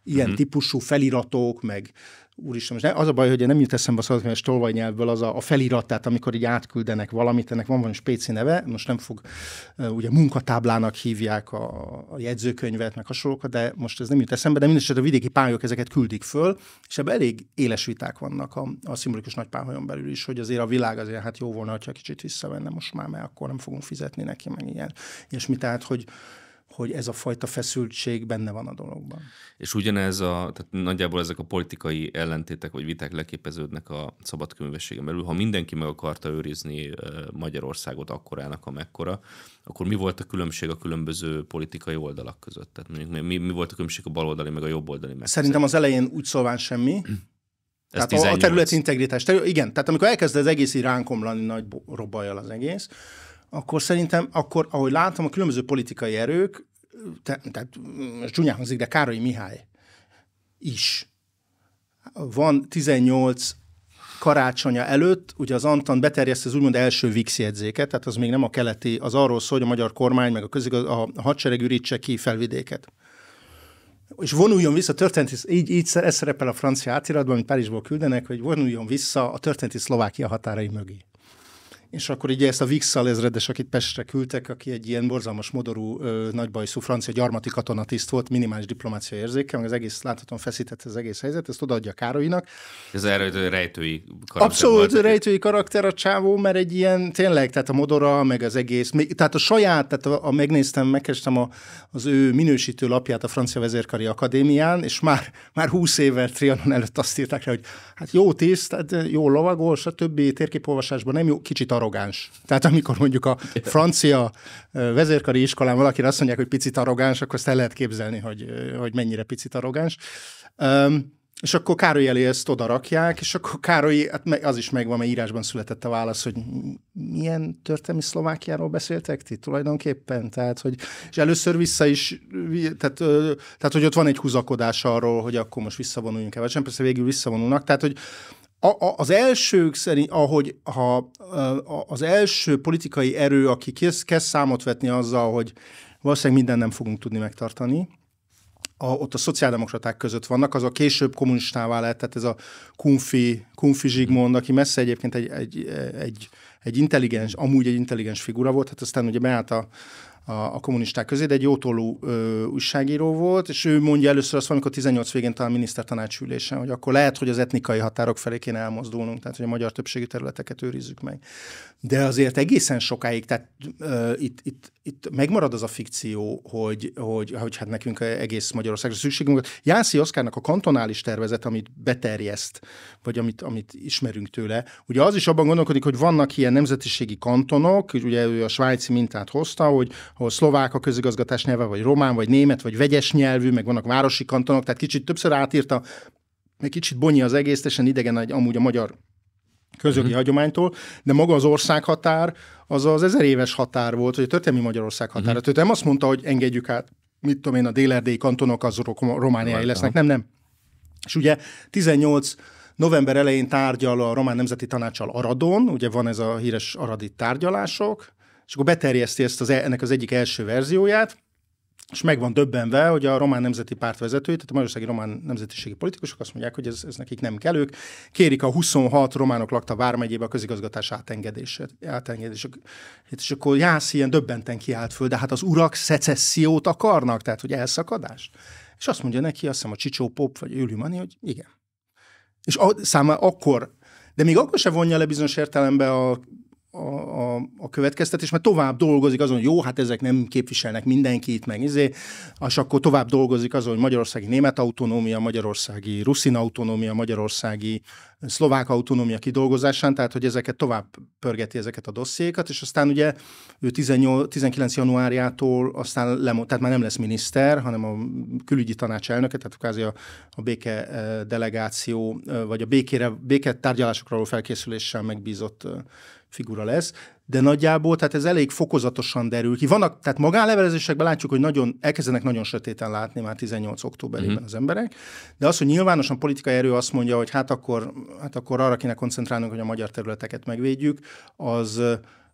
ilyen uh-huh. típusú feliratok, meg Úristen, most az a baj, hogy nem jut eszembe a tolvaj nyelvből az a, a feliratát, amikor így átküldenek valamit, ennek van valami spéci neve, most nem fog, ugye munkatáblának hívják a, a jegyzőkönyvet, meg hasonlókat, de most ez nem jut eszembe, de mindesetre a vidéki pályok ezeket küldik föl, és ebben elég éles viták vannak a, a szimbolikus nagypályon belül is, hogy azért a világ azért hát jó volna, ha kicsit visszavenne most már, mert akkor nem fogunk fizetni neki, meg ilyen. És mi tehát, hogy hogy ez a fajta feszültség benne van a dologban. És ugyanez a, tehát nagyjából ezek a politikai ellentétek vagy viták leképeződnek a szabad belül. Ha mindenki meg akarta őrizni Magyarországot akkorának, amekkora, akkor mi volt a különbség a különböző politikai oldalak között? Tehát mi, mi, mi volt a különbség a baloldali meg a jobboldali meg? Szerintem az elején úgy szólván semmi, ez tehát 18. a terület integritás. Igen, tehát amikor elkezd az egész így ránkomlani nagy robajjal az egész, akkor szerintem, akkor, ahogy látom, a különböző politikai erők, tehát te, csúnyán hangzik, de Károly Mihály is. Van 18 karácsonya előtt, ugye az Antan beterjeszti az úgymond első VIX jegyzéket, tehát az még nem a keleti, az arról szól, hogy a magyar kormány meg a, közig, a hadsereg ürítse ki felvidéket. És vonuljon vissza, történeti, így, így ez szerepel a francia átiratban, amit Párizsból küldenek, hogy vonuljon vissza a történeti Szlovákia határai mögé és akkor ugye ezt a Vixal ezredes, akit Pestre küldtek, aki egy ilyen borzalmas, modorú, ö, nagybajszú francia gyarmati katonatiszt volt, minimális diplomácia érzéke, meg az egész láthatóan feszített az egész helyzet, ezt odaadja Károlynak. Ez erről rejtői karakter. Abszolút volt, rejtői karakter a csávó, mert egy ilyen tényleg, tehát a modora, meg az egész, még, tehát a saját, tehát a, a megnéztem, megkerestem a, az ő minősítő lapját a Francia Vezérkari Akadémián, és már, már 20 évvel Trianon előtt azt írták rá, hogy hát jó tiszt, hát jó lovagol, stb. térképolvasásban nem jó, kicsit arrogáns. Tehát amikor mondjuk a francia vezérkari iskolán valaki azt mondják, hogy picit arrogáns, akkor ezt el lehet képzelni, hogy, hogy mennyire picit arrogáns. Um, és akkor Károly elé ezt odarakják, és akkor Károly, hát az is megvan, mert írásban született a válasz, hogy milyen történelmi Szlovákiáról beszéltek ti tulajdonképpen? Tehát, hogy, és először vissza is, tehát, tehát hogy ott van egy húzakodás arról, hogy akkor most visszavonuljunk-e, vagy sem, persze végül visszavonulnak. Tehát, hogy a, a, az elsők szerint, ahogy ha, a, az első politikai erő, aki kezd, kezd számot vetni azzal, hogy valószínűleg minden nem fogunk tudni megtartani, a, ott a szociáldemokraták között vannak, az a később kommunistává lett, tehát ez a Kunfi, Kunfi Zsigmond, aki messze egyébként egy, egy, egy, egy intelligens, amúgy egy intelligens figura volt, hát aztán ugye beállt a a, a kommunisták közé, de egy jótólú ö, újságíró volt, és ő mondja először azt, amikor 18 végén talán minisztertanácsülésen, hogy akkor lehet, hogy az etnikai határok felé kéne elmozdulnunk, tehát hogy a magyar többségi területeket őrizzük meg de azért egészen sokáig, tehát uh, itt, itt, itt megmarad az a fikció, hogy, hogy, hogy hát nekünk egész Magyarországra szükségünk Jászi Oszkárnak a kantonális tervezet, amit beterjeszt, vagy amit, amit ismerünk tőle, ugye az is abban gondolkodik, hogy vannak ilyen nemzetiségi kantonok, ugye ő a svájci mintát hozta, hogy ahol szlovák a közigazgatás nyelve, vagy román, vagy német, vagy vegyes nyelvű, meg vannak városi kantonok, tehát kicsit többször átírta, meg kicsit bonyi az egész, idegen egy, amúgy a magyar közögi uh-huh. Mhm. hagyománytól, de maga az országhatár az az ezer éves határ volt, hogy a történelmi Magyarország határa. Uh-huh. Mhm. Tehát nem azt mondta, hogy engedjük át, mit tudom én, a délerdei kantonok az romániai lesznek. Nem, nem. És ugye 18 november elején tárgyal a Román Nemzeti Tanácsal Aradon, ugye van ez a híres aradi tárgyalások, és akkor beterjeszti ezt az, e-, ennek az egyik első verzióját, és meg van döbbenve, hogy a román nemzeti párt vezetői, tehát a magyarországi román nemzetiségi politikusok azt mondják, hogy ez, ez nekik nem kell, ők kérik a 26 románok lakta vármegyébe a közigazgatás átengedését. átengedését. Hát és akkor Jász ilyen döbbenten kiállt föl, de hát az urak szecessziót akarnak, tehát hogy elszakadást. És azt mondja neki, azt hiszem a Csicsó Pop vagy Őlü Mani, hogy igen. És a, száma akkor de még akkor se vonja le bizonyos értelemben a a, a következtetés, mert tovább dolgozik azon, hogy jó, hát ezek nem képviselnek mindenkit, meg izé, és akkor tovább dolgozik azon, hogy magyarországi német autonómia, magyarországi ruszin autonómia, magyarországi szlovák autonómia kidolgozásán, tehát hogy ezeket tovább pörgeti ezeket a dossziékat, és aztán ugye ő 18, 19 januárjától aztán lemo- tehát már nem lesz miniszter, hanem a külügyi tanács elnöke, tehát kázi a, a béke eh, delegáció, eh, vagy a békére, béke tárgyalásokról való felkészüléssel megbízott eh, figura lesz, de nagyjából, tehát ez elég fokozatosan derül ki. Vannak, tehát magánlevelezésekben látjuk, hogy nagyon, elkezdenek nagyon sötéten látni már 18 októberében mm-hmm. az emberek, de az, hogy nyilvánosan politikai erő azt mondja, hogy hát akkor, hát akkor arra kéne koncentrálnunk, hogy a magyar területeket megvédjük, az,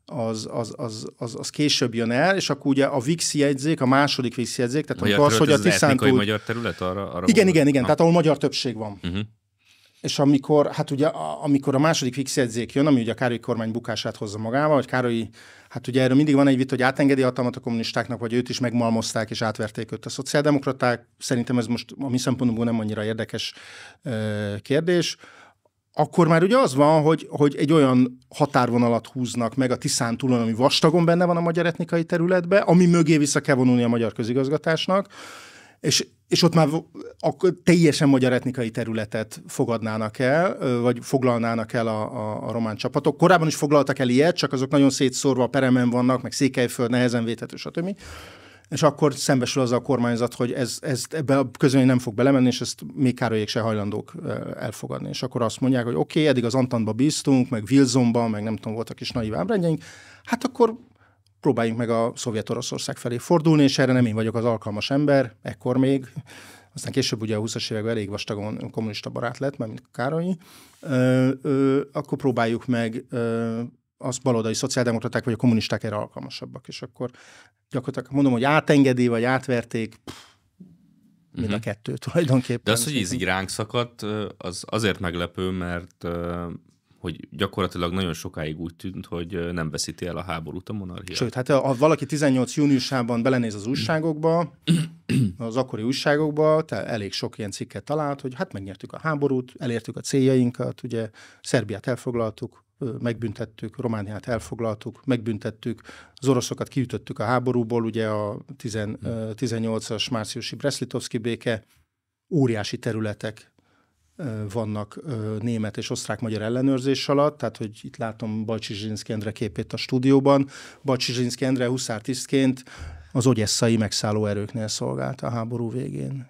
az, az, az, az, az később jön el, és akkor ugye a VIX jegyzék, a második VIX jegyzék, tehát magyar akkor az, hogy a Tiszántúl... magyar terület arra? arra igen, mondod? igen, igen, tehát ahol magyar többség van. Uh-huh és amikor, hát ugye, amikor a második fix jegyzék jön, ami ugye a Károlyi kormány bukását hozza magával, vagy Károlyi, hát ugye erről mindig van egy vit, hogy átengedi hatalmat a kommunistáknak, vagy őt is megmalmozták és átverték őt a szociáldemokraták. Szerintem ez most a mi szempontunkból nem annyira érdekes ö, kérdés akkor már ugye az van, hogy, hogy egy olyan határvonalat húznak meg a Tiszán túlon, ami vastagon benne van a magyar etnikai területbe, ami mögé vissza kell vonulni a magyar közigazgatásnak, és és ott már a teljesen magyar etnikai területet fogadnának el, vagy foglalnának el a, a, a román csapatok. Korábban is foglaltak el ilyet, csak azok nagyon szétszórva peremen vannak, meg Székelyföld, nehezen védhető, stb. És akkor szembesül az a kormányzat, hogy ez, ez ebbe a közöny nem fog belemenni, és ezt még Károlyék se hajlandók elfogadni. És akkor azt mondják, hogy oké, okay, eddig az Antantba bíztunk, meg Wilsonban, meg nem tudom, voltak is naiv ábrendjeink, hát akkor próbáljunk meg a Szovjet-Oroszország felé fordulni, és erre nem én vagyok az alkalmas ember, ekkor még, aztán később ugye a 20-as években elég vastagon kommunista barát lett, mert mint Károlyi, ö, ö, akkor próbáljuk meg ö, az baloldali szociáldemokraták vagy a kommunisták erre alkalmasabbak, és akkor gyakorlatilag mondom, hogy átengedi vagy átverték, pff, mind uh-huh. a mhm. kettő tulajdonképpen. De az, hogy ez így ránk szakadt, az azért meglepő, mert hogy gyakorlatilag nagyon sokáig úgy tűnt, hogy nem veszíti el a háborút a monarchia. Sőt, hát ha valaki 18 júniusában belenéz az újságokba, az akkori újságokba, te elég sok ilyen cikket talált, hogy hát megnyertük a háborút, elértük a céljainkat, ugye Szerbiát elfoglaltuk, megbüntettük, Romániát elfoglaltuk, megbüntettük, az oroszokat kiütöttük a háborúból, ugye a 18-as márciusi Breslitovski béke, óriási területek vannak német és osztrák-magyar ellenőrzés alatt, tehát hogy itt látom Balcsi Zsinszki Endre képét a stúdióban. Balcsi Zsinszki Endre huszártisztként az ogyesszai megszálló erőknél szolgált a háború végén.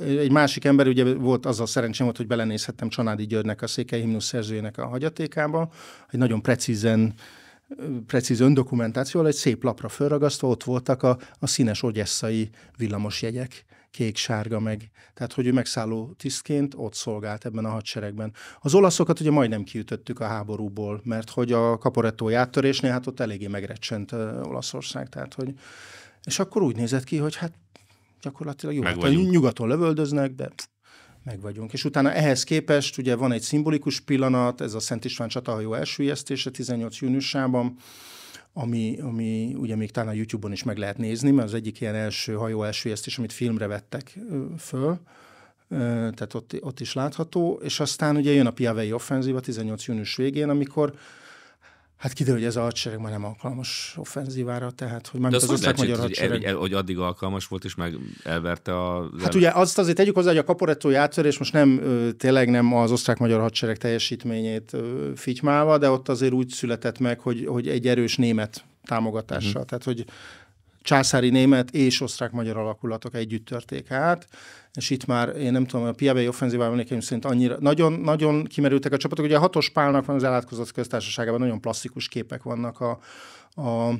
Egy másik ember, ugye volt az a szerencsém volt, hogy belenézhettem Csanádi Györgynek, a Székely Himnusz szerzőjének a hagyatékába, egy nagyon precízen precíz öndokumentációval, egy szép lapra fölragasztva, ott voltak a, a színes ogyesszai villamosjegyek kék, sárga meg. Tehát, hogy ő megszálló tisztként ott szolgált ebben a hadseregben. Az olaszokat ugye majdnem kiütöttük a háborúból, mert hogy a kaporettói áttörésnél hát ott eléggé megrecsent Olaszország. Tehát, hogy... És akkor úgy nézett ki, hogy hát gyakorlatilag jó, hát nyugaton lövöldöznek, de meg vagyunk. És utána ehhez képest ugye van egy szimbolikus pillanat, ez a Szent István csatahajó elsüllyesztése 18 júniusában, ami, ami ugye még talán a YouTube-on is meg lehet nézni, mert az egyik ilyen első hajó első ezt is, amit filmre vettek föl, tehát ott, ott is látható, és aztán ugye jön a Piavei offenzíva 18 június végén, amikor Hát kiderül, hogy ez a hadsereg már nem alkalmas offenzívára, tehát hogy már az, az osztrák magyar hadsereg... Hogy, el, hogy, addig alkalmas volt, és meg elverte a... Hát ugye azt azért tegyük hozzá, hogy a kaporettó áttörés most nem tényleg nem az osztrák-magyar hadsereg teljesítményét fitymálva, de ott azért úgy született meg, hogy, hogy egy erős német támogatással. Hmm. Tehát, hogy császári német és osztrák-magyar alakulatok együtt törték át, és itt már én nem tudom, a Piavei offenzívában emlékeim szerint annyira, nagyon, nagyon kimerültek a csapatok. Ugye a hatos pálnak van az elátkozott köztársaságában, nagyon klasszikus képek vannak a, a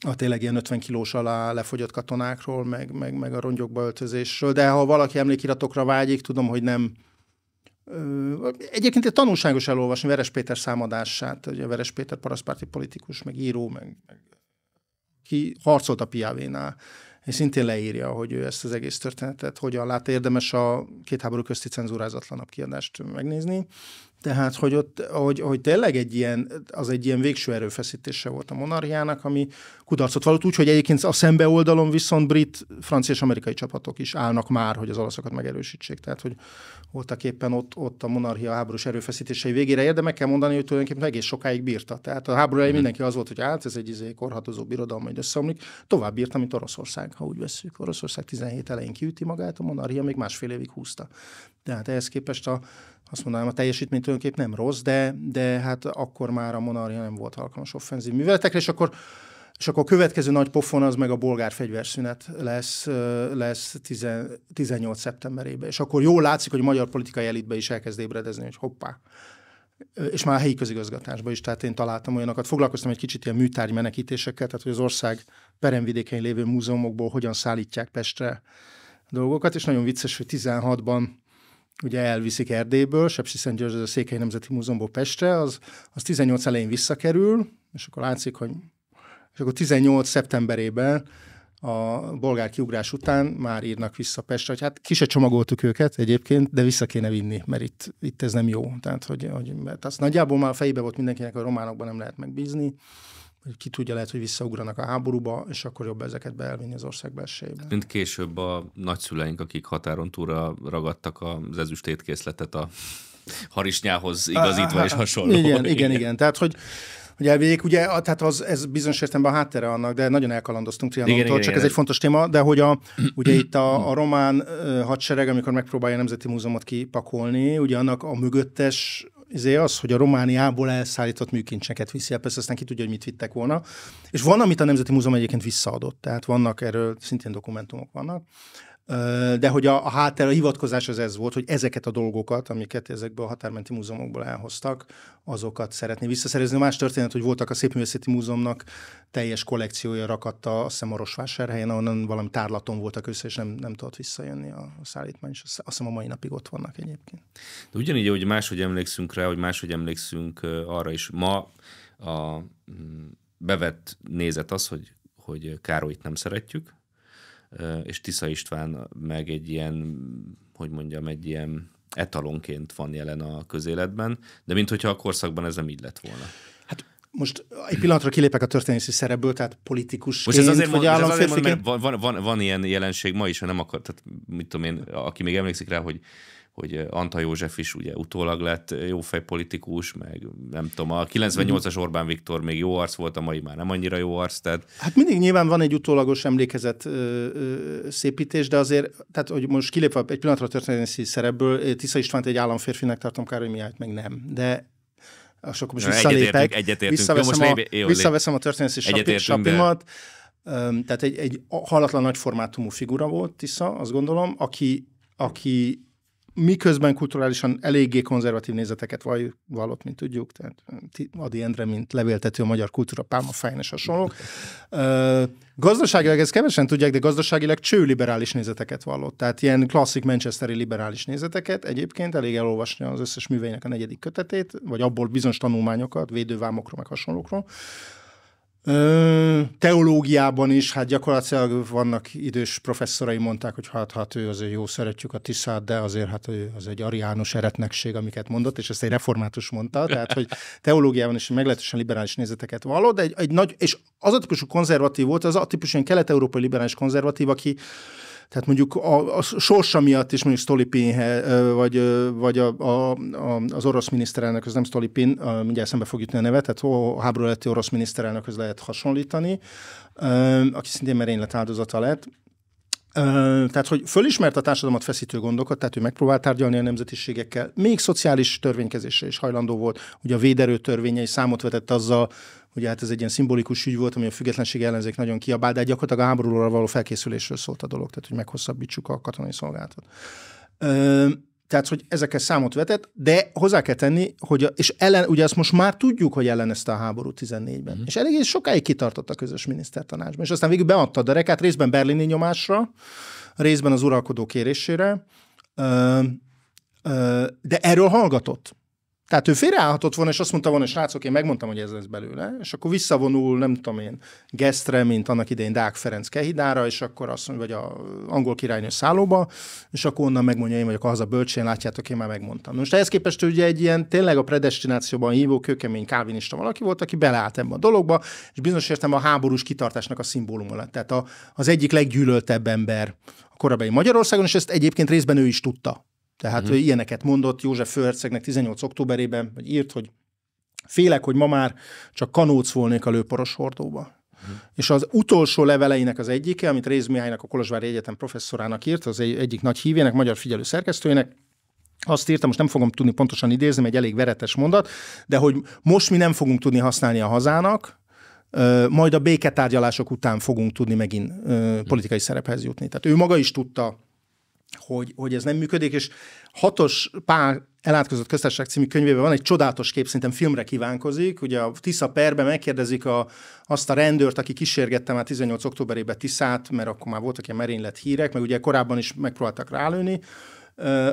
a tényleg ilyen 50 kilós alá lefogyott katonákról, meg, meg, meg a rongyokba öltözésről, de ha valaki emlékiratokra vágyik, tudom, hogy nem, Egyébként egy tanulságos elolvasni Veres Péter számadását, ugye Veres Péter paraszpárti politikus, meg író, meg, meg ki harcolt a Piavénál, és szintén leírja, hogy ő ezt az egész történetet hogyan lát. Érdemes a két háború közti cenzúrázatlanabb kiadást megnézni. Tehát, hogy ott, hogy, hogy tényleg egy ilyen, az egy ilyen végső erőfeszítése volt a monarchiának, ami kudarcot vallott úgy, hogy egyébként a szembe oldalon viszont brit, francia és amerikai csapatok is állnak már, hogy az olaszokat megerősítsék. Tehát, hogy voltak éppen ott, ott a monarchia háborús erőfeszítései végére ér, de meg kell mondani, hogy tulajdonképpen egész sokáig bírta. Tehát a háború elején mhm. mindenki az volt, hogy hát ez egy izé korhatozó birodalom, majd összeomlik. Tovább bírta, mint Oroszország, ha úgy veszük. Oroszország 17 elején kiüti magát, a monarchia még másfél évig húzta. Tehát ehhez képest a azt mondanám, a teljesítmény tulajdonképp nem rossz, de, de hát akkor már a Monarja nem volt alkalmas offenzív műveletekre, és akkor és akkor a következő nagy pofon az meg a bolgár fegyverszünet lesz, lesz 10, 18 szeptemberében. És akkor jól látszik, hogy a magyar politikai elitbe is elkezd ébredezni, hogy hoppá. És már a helyi közigazgatásban is, tehát én találtam olyanokat. Foglalkoztam egy kicsit ilyen műtárgy menekítésekkel, tehát hogy az ország peremvidékén lévő múzeumokból hogyan szállítják Pestre dolgokat, és nagyon vicces, hogy 16-ban ugye elviszik Erdélyből, Sepsi Szent György, a Székely Nemzeti Múzeumból Pestre, az, az 18 elején visszakerül, és akkor látszik, hogy és akkor 18 szeptemberében a bolgár kiugrás után már írnak vissza Pestre, hogy hát ki se csomagoltuk őket egyébként, de vissza kéne vinni, mert itt, itt ez nem jó. Tehát, hogy, hogy mert az nagyjából már a fejébe volt mindenkinek, a románokban nem lehet megbízni ki tudja, lehet, hogy visszaugranak a háborúba, és akkor jobb ezeket beelvinni az ország belsébe. Mint később a nagyszüleink, akik határon túlra ragadtak az ezüstétkészletet a harisnyához igazítva és ah, hasonló. Igen, igen, igen, igen. Tehát, hogy hogy elvégig, ugye, tehát az, ez bizonyos értelemben a háttere annak, de nagyon elkalandoztunk Trianontól, csak igen, ez egy fontos téma, de hogy a, ugye itt a, a román hadsereg, amikor megpróbálja a Nemzeti Múzeumot kipakolni, ugye annak a mögöttes izé az, hogy a Romániából elszállított műkincseket viszi el, persze aztán ki tudja, hogy mit vittek volna. És van, amit a Nemzeti Múzeum egyébként visszaadott, tehát vannak erről, szintén dokumentumok vannak. De hogy a, a háttér, a hivatkozás az ez volt, hogy ezeket a dolgokat, amiket ezekből a határmenti múzeumokból elhoztak, azokat szeretné visszaszerezni. Más történet, hogy voltak a Szépművészeti Múzeumnak teljes kollekciója rakatta, a hiszem Marosvásárhelyen, ahonnan valami tárlaton voltak össze, és nem, nem tudott visszajönni a szállítmány, és azt hiszem a mai napig ott vannak egyébként. De ugyanígy, hogy máshogy emlékszünk rá, hogy máshogy emlékszünk arra is. Ma a mm, bevett nézet az, hogy hogy Károlyt nem szeretjük, és Tisza István meg egy ilyen, hogy mondjam, egy ilyen etalonként van jelen a közéletben, de minthogyha a korszakban ez nem így lett volna. Hát most egy pillanatra kilépek a történelmi szerepből, tehát politikus. Most ez azért, vagy mond, ez azért van, mert van, van, van, van, ilyen jelenség ma is, ha nem akar, tehát mit tudom én, aki még emlékszik rá, hogy hogy eh, Anta József is ugye utólag lett eh, jófej politikus, meg nem tudom, a 98-as Orbán Viktor még jó arc volt, a mai már nem annyira jó arc, tehát... Hát mindig nyilván van egy utólagos emlékezet ö, ö, szépítés, de azért, tehát hogy most kilépve egy pillanatra történelmi szerepből, eh, Tisza Istvánt egy államférfinek tartom, Károly Mihályt meg nem, de és akkor most Na, visszalépek, egyetértünk, egyetértünk. Visszaveszem, most a, visszaveszem a történelmi sapimat, tehát egy, egy halatlan nagy formátumú figura volt Tisza, azt gondolom, aki, aki miközben kulturálisan eléggé konzervatív nézeteket vallott, mint tudjuk, tehát eh, Adi Endre, mint levéltető a magyar kultúra, pálmafájn és hasonlók. Ö, gazdaságilag ezt kevesen tudják, de gazdaságilag csőliberális nézeteket vallott, tehát ilyen klasszik manchesteri liberális nézeteket. Egyébként elég elolvasni az összes műveinek a negyedik kötetét, vagy abból bizonyos tanulmányokat, védővámokról, meg hasonlókról. Teológiában is, hát gyakorlatilag vannak idős professzorai mondták, hogy hát, hát ő azért jó, szeretjük a Tiszát, de azért hát az egy ariánus eretnekség, amiket mondott, és ezt egy református mondta, tehát hogy teológiában is meglehetősen liberális nézeteket vallott, de egy, egy nagy, és az a típusú konzervatív volt, az a típusú kelet-európai liberális konzervatív, aki tehát mondjuk a, a sorsa miatt is mondjuk Stolipin, eh, vagy, eh, vagy a, a, a, az orosz miniszterelnök, az nem Stolipin, eh, mindjárt szembe fog jutni a neve, tehát a háború előtti orosz miniszterelnökhöz lehet hasonlítani, aki szintén merénylet áldozata lett, tehát, hogy fölismert a társadalmat feszítő gondokat, tehát ő megpróbált tárgyalni a nemzetiségekkel, még szociális törvénykezésre is hajlandó volt, ugye a véderő törvényei számot vetett azzal, ugye hát ez egy ilyen szimbolikus ügy volt, ami a függetlenség ellenzék nagyon kiabált, de gyakorlatilag a háborúra való felkészülésről szólt a dolog, tehát hogy meghosszabbítsuk a katonai szolgálatot. tehát, hogy ezekkel számot vetett, de hozzá kell tenni, hogy a, és ellen, ugye azt most már tudjuk, hogy ellenezte a háború 14-ben. Mm. És eléggé sokáig kitartott a közös minisztertanácsban. És aztán végül beadta a derekát, részben berlini nyomásra, részben az uralkodó kérésére, ö, ö, de erről hallgatott. Tehát ő félreállhatott volna, és azt mondta volna, srácok, én megmondtam, hogy ez lesz belőle, és akkor visszavonul, nem tudom én, Gesztre, mint annak idején Dák Ferenc Kehidára, és akkor azt mondja, vagy a angol királynő szállóba, és akkor onnan megmondja, én vagyok a haza bölcsén, látjátok, én már megmondtam. Most ehhez képest ugye egy ilyen tényleg a predestinációban hívó, kőkemény kávinista valaki volt, aki beleállt ebbe a dologba, és bizonyos értem a háborús kitartásnak a szimbóluma lett. Tehát a, az egyik leggyűlöltebb ember a korabeli Magyarországon, és ezt egyébként részben ő is tudta tehát uh-huh. Mhm. ő ilyeneket mondott József Főhercegnek 18. októberében, vagy írt, hogy félek, hogy ma már csak kanóc volnék a lőporos hordóba. Uh-huh. És az utolsó leveleinek az egyike, amit Rész Mihálynak, a Kolozsvári Egyetem professzorának írt, az egy, egyik nagy hívének, magyar figyelő szerkesztőjének, azt írtam, most nem fogom tudni pontosan idézni, mert egy elég veretes mondat, de hogy most mi nem fogunk tudni használni a hazának, majd a béketárgyalások után fogunk tudni megint politikai szerephez jutni. Tehát ő maga is tudta hogy, hogy ez nem működik, és hatos pár elátkozott köztársaság című könyvében van egy csodálatos kép, szerintem filmre kívánkozik, ugye a Tisza perben megkérdezik a, azt a rendőrt, aki kísérgette már 18 októberében Tiszát, mert akkor már voltak ilyen merénylet hírek, meg ugye korábban is megpróbáltak rálőni,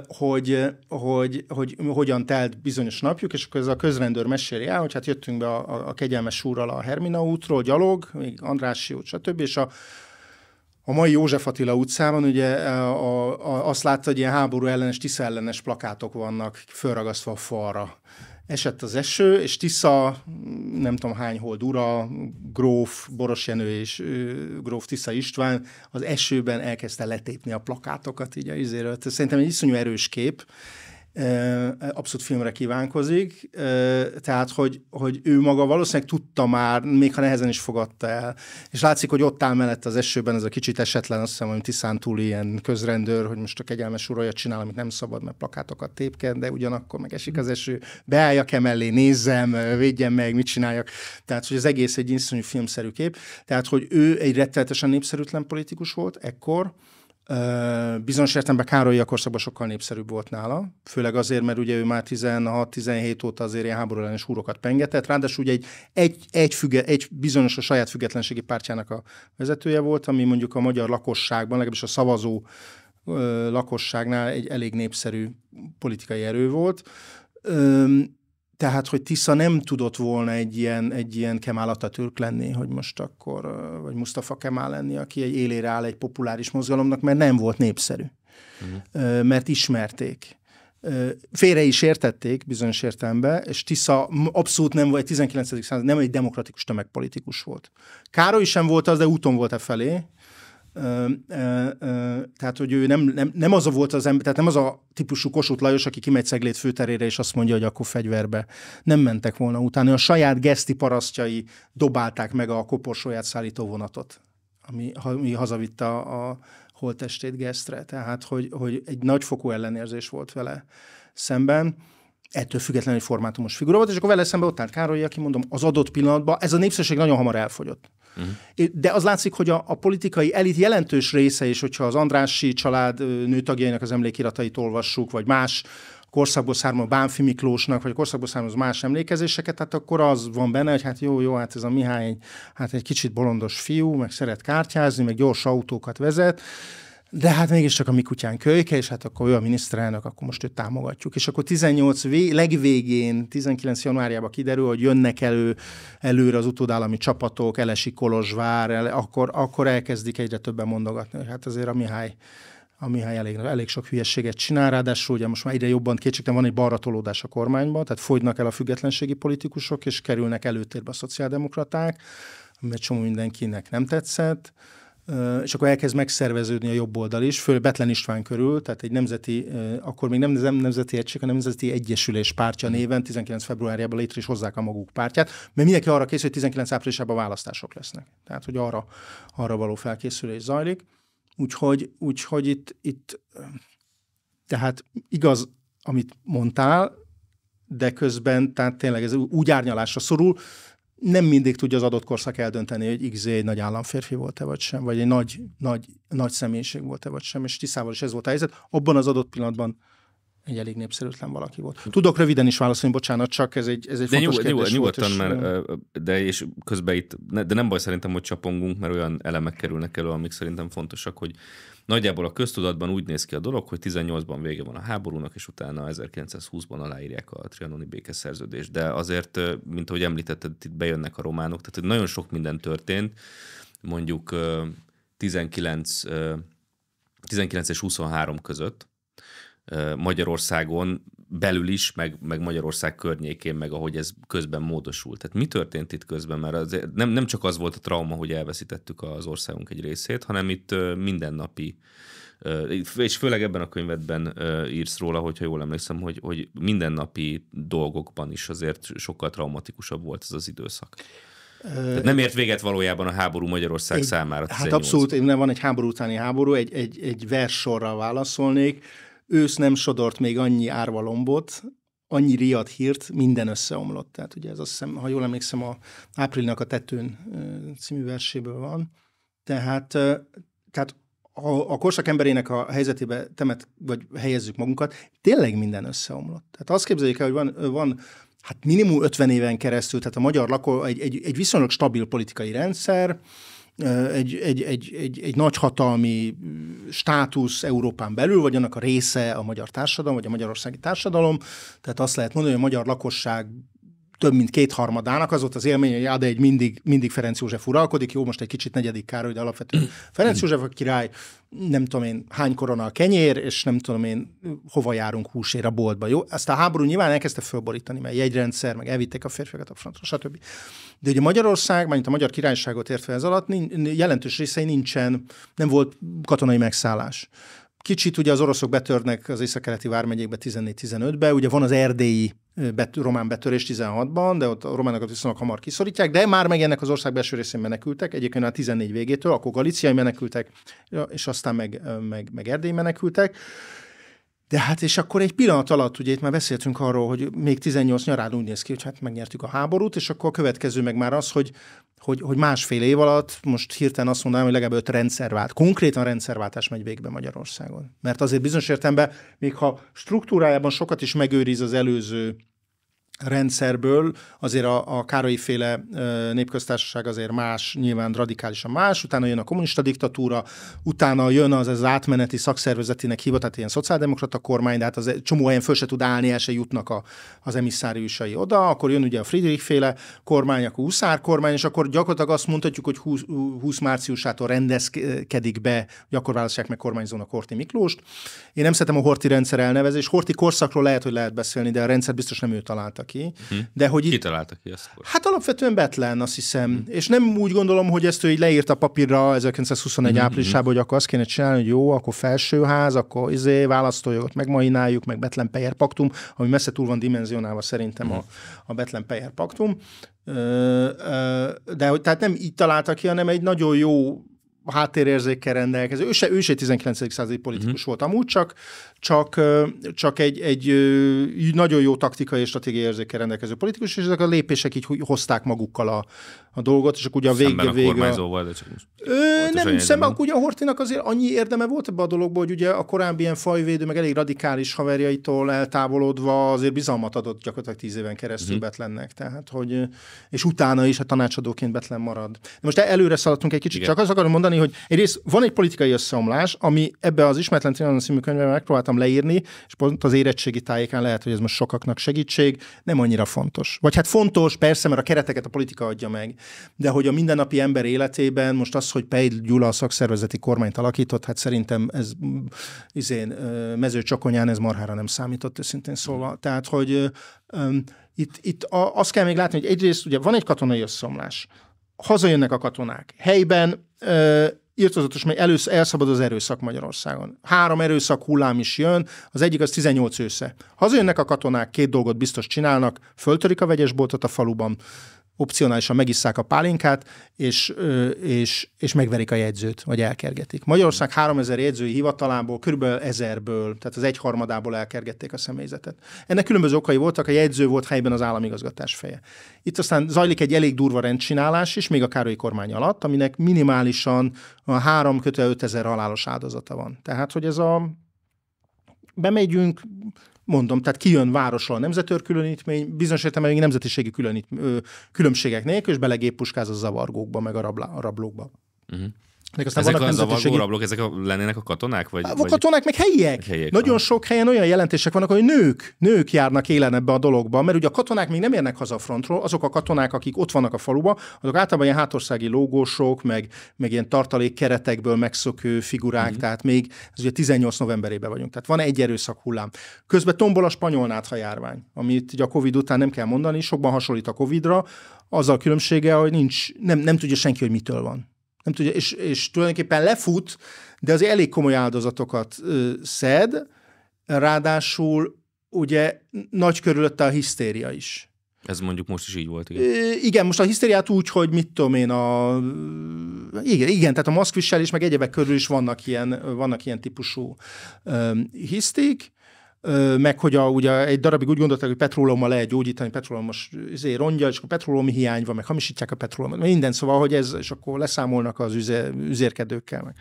hogy, hogy, hogy, hogy hogyan telt bizonyos napjuk, és akkor ez a közrendőr meséli el, hogy hát jöttünk be a, a, a kegyelmes úrral a Hermina útról, gyalog, még Andrássy út, stb., és a, a mai József Attila utcában ugye e, a, a, azt látta, hogy ilyen háború ellenes, Tisza ellenes plakátok vannak fölragasztva a falra. Esett az eső, és Tisza, nem tudom hány hold ura, gróf Boros Jenő és gróf Tisza István az esőben elkezdte letépni a plakátokat így a izéről. Szerintem egy iszonyú erős kép, abszolút filmre kívánkozik, tehát, hogy, hogy ő maga valószínűleg tudta már, még ha nehezen is fogadta el. És látszik, hogy ott áll mellett az esőben ez a kicsit esetlen, azt hiszem, hogy Tiszán túl ilyen közrendőr, hogy most a kegyelmes úr olyat csinál, amit nem szabad, mert plakátokat tépked, de ugyanakkor meg esik az eső, beálljak emellé, nézzem, védjem meg, mit csináljak. Tehát, hogy az egész egy iszonyú filmszerű kép. Tehát, hogy ő egy rettenetesen népszerűtlen politikus volt ekkor, Bizonyos értelemben Károly a korszakban sokkal népszerűbb volt nála, főleg azért, mert ugye ő már 16-17 óta azért ilyen háború ellenes húrokat pengetett, ráadásul ugye egy, egy, egy, füge, egy bizonyos a saját függetlenségi pártjának a vezetője volt, ami mondjuk a magyar lakosságban, legalábbis a szavazó ö, lakosságnál egy elég népszerű politikai erő volt. Ö, tehát, hogy Tisza nem tudott volna egy ilyen, egy ilyen Kemal Atatürk lenni, hogy most akkor, vagy Mustafa Kemal lenni, aki egy élére áll egy populáris mozgalomnak, mert nem volt népszerű. Uh-huh. Mert ismerték. Félre is értették bizonyos értelemben, és Tisza abszolút nem volt, egy 19. század nem egy demokratikus tömegpolitikus volt. Károly sem volt az, de úton volt e felé, tehát, hogy ő nem, nem, nem az a volt az ember, tehát nem az a típusú Kossuth Lajos, aki kimegy Szeglét főterére, és azt mondja, hogy akkor fegyverbe. Nem mentek volna utána. A saját geszti parasztjai dobálták meg a koporsóját szállító vonatot, ami, ami hazavitta a, a holttestét Gesztre. Tehát, hogy, hogy egy nagyfokú ellenérzés volt vele szemben ettől függetlenül egy formátumos figura volt, és akkor vele szemben ott állt Károly, aki mondom, az adott pillanatban, ez a népszerűség nagyon hamar elfogyott. Uh-huh. De az látszik, hogy a, a politikai elit jelentős része is, hogyha az Andrássi család nőtagjainak az emlékiratait olvassuk, vagy más korszakból származó Bánfi Miklósnak, vagy korszakból származó más emlékezéseket, tehát akkor az van benne, hogy hát jó, jó, hát ez a Mihály egy, hát egy kicsit bolondos fiú, meg szeret kártyázni, meg gyors autókat vezet, de hát mégiscsak a mi kutyán kölyke, és hát akkor ő a miniszterelnök, akkor most őt támogatjuk. És akkor 18 vé- legvégén, 19 januárjában kiderül, hogy jönnek elő előre az utódállami csapatok, Elesi Kolozsvár, el, akkor, akkor elkezdik egyre többen mondogatni, hogy hát azért a Mihály a Mihály elég, elég sok hülyeséget csinál, ráadásul ugye most már egyre jobban kétségtelen van egy baratolódás a kormányban, tehát fogynak el a függetlenségi politikusok, és kerülnek előtérbe a szociáldemokraták, mert csomó mindenkinek nem tetszett és akkor elkezd megszerveződni a jobb oldal is, föl Betlen István körül, tehát egy nemzeti, akkor még nem, nem nemzeti egység, hanem nemzeti egyesülés pártja mhm. néven 19 februárjában létre is hozzák a maguk pártját, mert mindenki arra készül, hogy 19 áprilisában választások lesznek. Tehát, hogy arra, arra való felkészülés zajlik. Úgyhogy, úgyhogy itt, itt, tehát igaz, amit mondtál, de közben, tehát tényleg ez úgy árnyalásra szorul, nem mindig tudja az adott korszak eldönteni, hogy XZ egy nagy államférfi volt-e vagy sem, vagy egy nagy, nagy, nagy személyiség volt-e vagy sem, és Tiszával is ez volt a helyzet. Abban az adott pillanatban egy elég népszerűtlen valaki volt. Tudok röviden is válaszolni, bocsánat, csak ez egy, ez egy de fontos nyugod, kérdés nyugodtan, volt. Mert, de és közben itt, de nem baj szerintem, hogy csapongunk, mert olyan elemek kerülnek elő, amik szerintem fontosak, hogy Nagyjából a köztudatban úgy néz ki a dolog, hogy 18-ban vége van a háborúnak, és utána 1920-ban aláírják a trianoni békeszerződést. De azért, mint ahogy említetted, itt bejönnek a románok, tehát nagyon sok minden történt, mondjuk 19, 19 és 23 között, Magyarországon belül is, meg, meg Magyarország környékén, meg ahogy ez közben módosult. Tehát mi történt itt közben? Mert az, nem, nem csak az volt a trauma, hogy elveszítettük az országunk egy részét, hanem itt mindennapi és főleg ebben a könyvedben írsz róla, hogyha jól emlékszem, hogy, hogy mindennapi dolgokban is azért sokkal traumatikusabb volt ez az időszak. Tehát nem ért véget valójában a háború Magyarország egy, számára. Hát abszolút, nem van egy háború utáni háború, egy, egy, egy versorral válaszolnék ősz nem sodort még annyi árvalombot, annyi riad hírt, minden összeomlott. Tehát ugye ez azt hiszem, ha jól emlékszem, a Áprilnak a tetőn című verséből van. Tehát, tehát a, a korszak emberének a helyzetébe temet, vagy helyezzük magunkat, tényleg minden összeomlott. Tehát azt képzeljük el, hogy van, van hát minimum 50 éven keresztül, tehát a magyar lakó egy, egy, egy viszonylag stabil politikai rendszer, egy, egy, egy, egy, egy nagyhatalmi státusz Európán belül, vagy annak a része a magyar társadalom, vagy a magyarországi társadalom. Tehát azt lehet mondani, hogy a magyar lakosság több mint kétharmadának, az volt az élmény, hogy Ade egy mindig, mindig Ferenc József uralkodik, jó, most egy kicsit negyedik Károly, de alapvetően Ferenc József a király, nem tudom én, hány korona a kenyér, és nem tudom én, hova járunk húsér a boltba, jó? Ezt a háború nyilván elkezdte fölborítani, mert jegyrendszer, meg elvitték a férfiakat a frontra, stb. De ugye Magyarország, mint a magyar királyságot értve ez alatt, jelentős részei nincsen, nem volt katonai megszállás. Kicsit ugye az oroszok betörnek az északkeleti vármegyékbe 14-15-be, ugye van az erdélyi bet, román betörés 16-ban, de ott a románokat viszonylag hamar kiszorítják, de már meg ennek az ország belső részén menekültek, egyébként a 14 végétől, akkor galiciai menekültek, és aztán meg, meg, meg erdélyi menekültek. De hát és akkor egy pillanat alatt, ugye itt már beszéltünk arról, hogy még 18 nyarán úgy néz ki, hogy hát megnyertük a háborút, és akkor a következő meg már az, hogy hogy, hogy másfél év alatt most hirtelen azt mondanám, hogy legalább öt rendszervált, konkrétan rendszerváltás megy végbe Magyarországon. Mert azért bizonyos értelemben, még ha struktúrájában sokat is megőriz az előző rendszerből azért a, a Károlyi féle népköztársaság azért más, nyilván radikálisan más, utána jön a kommunista diktatúra, utána jön az, az átmeneti szakszervezetinek hívott, tehát ilyen szociáldemokrata kormány, de hát az csomó helyen föl se tud állni, el se jutnak a, az emisszáriusai oda, akkor jön ugye a Friedrich féle kormány, akkor Huszár kormány, és akkor gyakorlatilag azt mondhatjuk, hogy 20, 20 márciusától rendezkedik be, akkor választják meg kormányzónak Horti Miklóst. Én nem szeretem a Horti rendszer elnevezést, Horti korszakról lehet, hogy lehet beszélni, de a rendszer biztos nem ő találta ki. Hm. De hogy itt, találta ki ezt? Hát alapvetően Betlen, azt hiszem. Hm. És nem úgy gondolom, hogy ezt ő így leírta papírra 1921 hm, hm, hm. áprilisában, hogy akkor azt kéne csinálni, hogy jó, akkor felsőház, akkor izé, választójogot megmaináljuk, meg Betlen Peyer paktum, ami messze túl van dimenzionálva szerintem hm. a, a Betlen Peyer paktum. de hogy tehát nem így találta ki, hanem egy nagyon jó háttérérzékkel rendelkező, ő se, ő se 19. századi politikus uh-huh. volt amúgy, csak, csak, csak egy, egy nagyon jó taktikai és stratégiai érzékkel rendelkező politikus, és ezek a lépések így hozták magukkal a, a dolgot, és akkor ugye a végén Szemben a vége kormányzóval, de csak most Ö, nem, szemben, akkor ugye a Hortinak azért annyi érdeme volt ebbe a dologba, hogy ugye a korábbi ilyen fajvédő, meg elég radikális haverjaitól eltávolodva azért bizalmat adott gyakorlatilag tíz éven keresztül mm. Betlennek, tehát hogy, és utána is a tanácsadóként Betlen marad. De most előre szaladtunk egy kicsit, Igen. csak azt akarom mondani, hogy egyrészt van egy politikai összeomlás, ami ebbe az ismeretlen Trianon című könyvben megpróbáltam leírni, és pont az érettségi tájékán lehet, hogy ez most sokaknak segítség, nem annyira fontos. Vagy hát fontos, persze, mert a kereteket a politika adja meg de hogy a mindennapi ember életében most az, hogy Pejl Gyula a szakszervezeti kormányt alakított, hát szerintem ez izén, mezőcsakonyán ez marhára nem számított, őszintén szólva. Tehát, hogy itt, itt azt kell még látni, hogy egyrészt ugye van egy katonai összomlás, hazajönnek a katonák, helyben ö, írtozatos, mert elősz, elszabad az erőszak Magyarországon. Három erőszak hullám is jön, az egyik az 18 ősze. Hazajönnek a katonák, két dolgot biztos csinálnak, föltörik a vegyesboltot a faluban, opcionálisan megisszák a pálinkát, és, és, és megverik a jegyzőt, vagy elkergetik. Magyarország 3000 jegyzői hivatalából kb. 1000-ből, tehát az egyharmadából elkergették a személyzetet. Ennek különböző okai voltak, a jegyző volt helyben az államigazgatás feje. Itt aztán zajlik egy elég durva rendcsinálás is, még a Károlyi kormány alatt, aminek minimálisan a 3 5000 halálos áldozata van. Tehát, hogy ez a bemegyünk, Mondom, tehát kijön városról a különítmény, bizonyos értelemben még nemzetiségi különít, különbségek nélkül, és puskáz a zavargókba, meg a, rablá, a rablókba. Uh-huh. Még aztán ezek vannak olyan zavargó rablók, ezek a, lennének a katonák? Vagy, a vagy... meg helyiek. helyiek Nagyon van. sok helyen olyan jelentések vannak, hogy nők, nők járnak élen ebbe a dologba, mert ugye a katonák még nem érnek haza a frontról, azok a katonák, akik ott vannak a faluba, azok általában ilyen hátországi lógósok, meg, meg ilyen tartalék keretekből megszökő figurák, mm-hmm. tehát még ez ugye 18 novemberében vagyunk, tehát van egy erőszak hullám. Közben tombol a spanyolnátha járvány, amit ugye a Covid után nem kell mondani, sokban hasonlít a Covidra, azzal a különbsége, hogy nincs, nem, nem tudja senki, hogy mitől van nem tudja, és, és tulajdonképpen lefut, de az elég komoly áldozatokat ö, szed, ráadásul ugye nagy körülötte a hisztéria is. Ez mondjuk most is így volt, igen. igen, most a hisztériát úgy, hogy mit tudom én, a... Igen, igen tehát a maszkviselés, meg egyebek körül is vannak ilyen, vannak ilyen típusú ö, hisztik, meg hogy a, ugye egy darabig úgy gondolták, hogy petrólommal lehet gyógyítani, petrólomos izé, rongya, és akkor petrólómi hiány van, meg hamisítják a petrólomot, minden, szóval, hogy ez, és akkor leszámolnak az üze, üzérkedőkkel, meg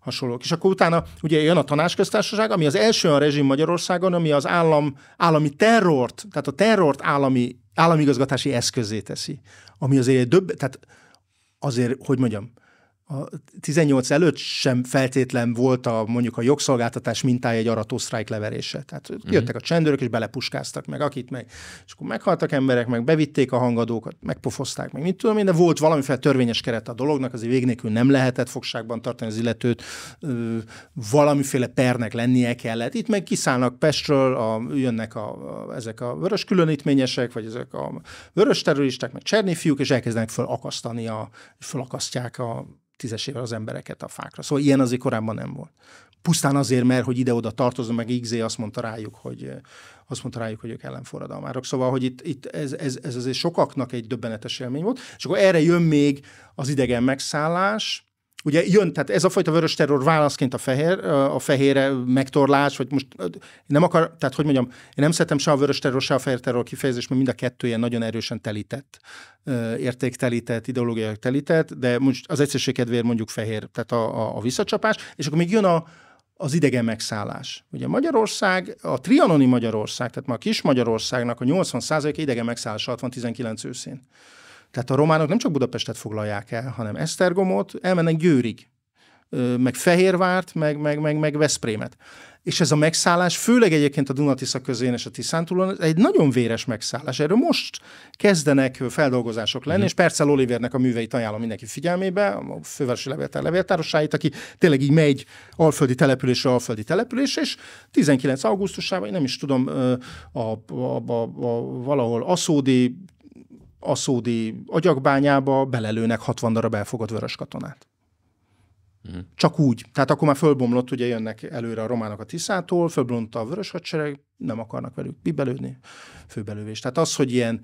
hasonlók. És akkor utána ugye jön a tanácsköztársaság, ami az első olyan rezsim Magyarországon, ami az állam, állami terrort, tehát a terrort állami, államigazgatási eszközé teszi. Ami azért döbb, tehát azért, hogy mondjam, a 18 előtt sem feltétlen volt a mondjuk a jogszolgáltatás mintája egy arató sztrájk leverése. Tehát uh-huh. jöttek a csendőrök és belepuskáztak meg, akit meg, és akkor meghaltak emberek, meg bevitték a hangadókat, megpofozták, meg mit tudom én, de volt valamiféle törvényes keret a dolognak, azért vég nélkül nem lehetett fogságban tartani az illetőt, ö, valamiféle pernek lennie kellett. Itt meg kiszállnak Pestről, a, jönnek a, a, ezek a vörös különítményesek, vagy ezek a vörös terroristák, meg cserni fiúk, és elkezdenek fölakasztani, a, fölakasztják a tízesével az embereket a fákra. Szóval ilyen azért korábban nem volt. Pusztán azért, mert hogy ide-oda tartozom, meg XZ azt mondta rájuk, hogy, eh, azt mondta rájuk, hogy ők ellenforradalmárok. Szóval, hogy itt, itt ez, ez, ez azért sokaknak egy döbbenetes élmény volt. És akkor erre jön még az idegen megszállás, ugye jön, tehát ez a fajta vörös terror válaszként a fehér, a fehére megtorlás, vagy most nem akar, tehát hogy mondjam, én nem szeretem se a vörös terror, se a fehér terror kifejezés, mert mind a kettő ilyen nagyon erősen telített, értéktelített, ideológiai telített, de most az egyszerűség kedvéért mondjuk fehér, tehát a, a, a visszacsapás, és akkor még jön a, az idegen megszállás. Ugye Magyarország, a trianoni Magyarország, tehát ma a kis Magyarországnak a 80 idegen megszállás alatt van 19 őszén. Tehát a románok nem csak Budapestet foglalják el, hanem Esztergomot, elmennek Győrig, meg Fehérvárt, meg, meg, meg, meg Veszprémet. És ez a megszállás, főleg egyébként a Dunatisza közén és a Tiszántúlon, egy nagyon véres megszállás. Erről most kezdenek feldolgozások lenni, mm. és Percel Olivernek a műveit ajánlom mindenki figyelmébe, a fővárosi levéltár levéltárosáit, aki tényleg így megy alföldi településre, alföldi település, és 19. augusztusában, én nem is tudom, a, a, a, a, valahol Aszódi a szódi agyakbányába belelőnek 60 darab elfogott vörös katonát. Mm. Csak úgy. Tehát akkor már fölbomlott, ugye jönnek előre a románok a Tiszától, fölbomlott a vörös hadsereg, nem akarnak velük bibelődni főbelövés. Tehát az, hogy ilyen,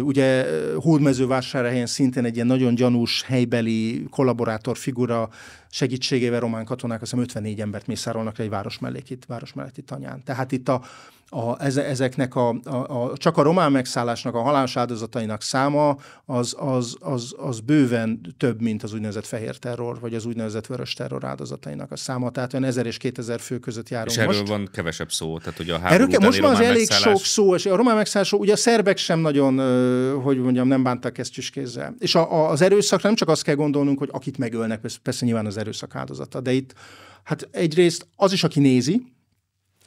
ugye Hódmezővásárhelyen szintén egy ilyen nagyon gyanús helybeli kollaborátor figura segítségével román katonák, azt hiszem 54 embert mészárolnak egy város mellékét, város melletti tanyán. Tehát itt a, a, ezeknek a, a, a, csak a román megszállásnak, a halálos áldozatainak száma az, az, az, az bőven több, mint az úgynevezett fehér terror, vagy az úgynevezett vörös terror áldozatainak a száma. Tehát olyan 1000 és 2000 fő között járunk és erről most. van kevesebb szó, tehát hogy a háború erről, Most már az elég sok szó, és a román román megszállásról ugye a szerbek sem nagyon, hogy mondjam, nem bántak ezt kézzel. És a, a, az erőszakra nem csak azt kell gondolnunk, hogy akit megölnek, persze, persze nyilván az erőszak áldozata, de itt hát egyrészt az is, aki nézi,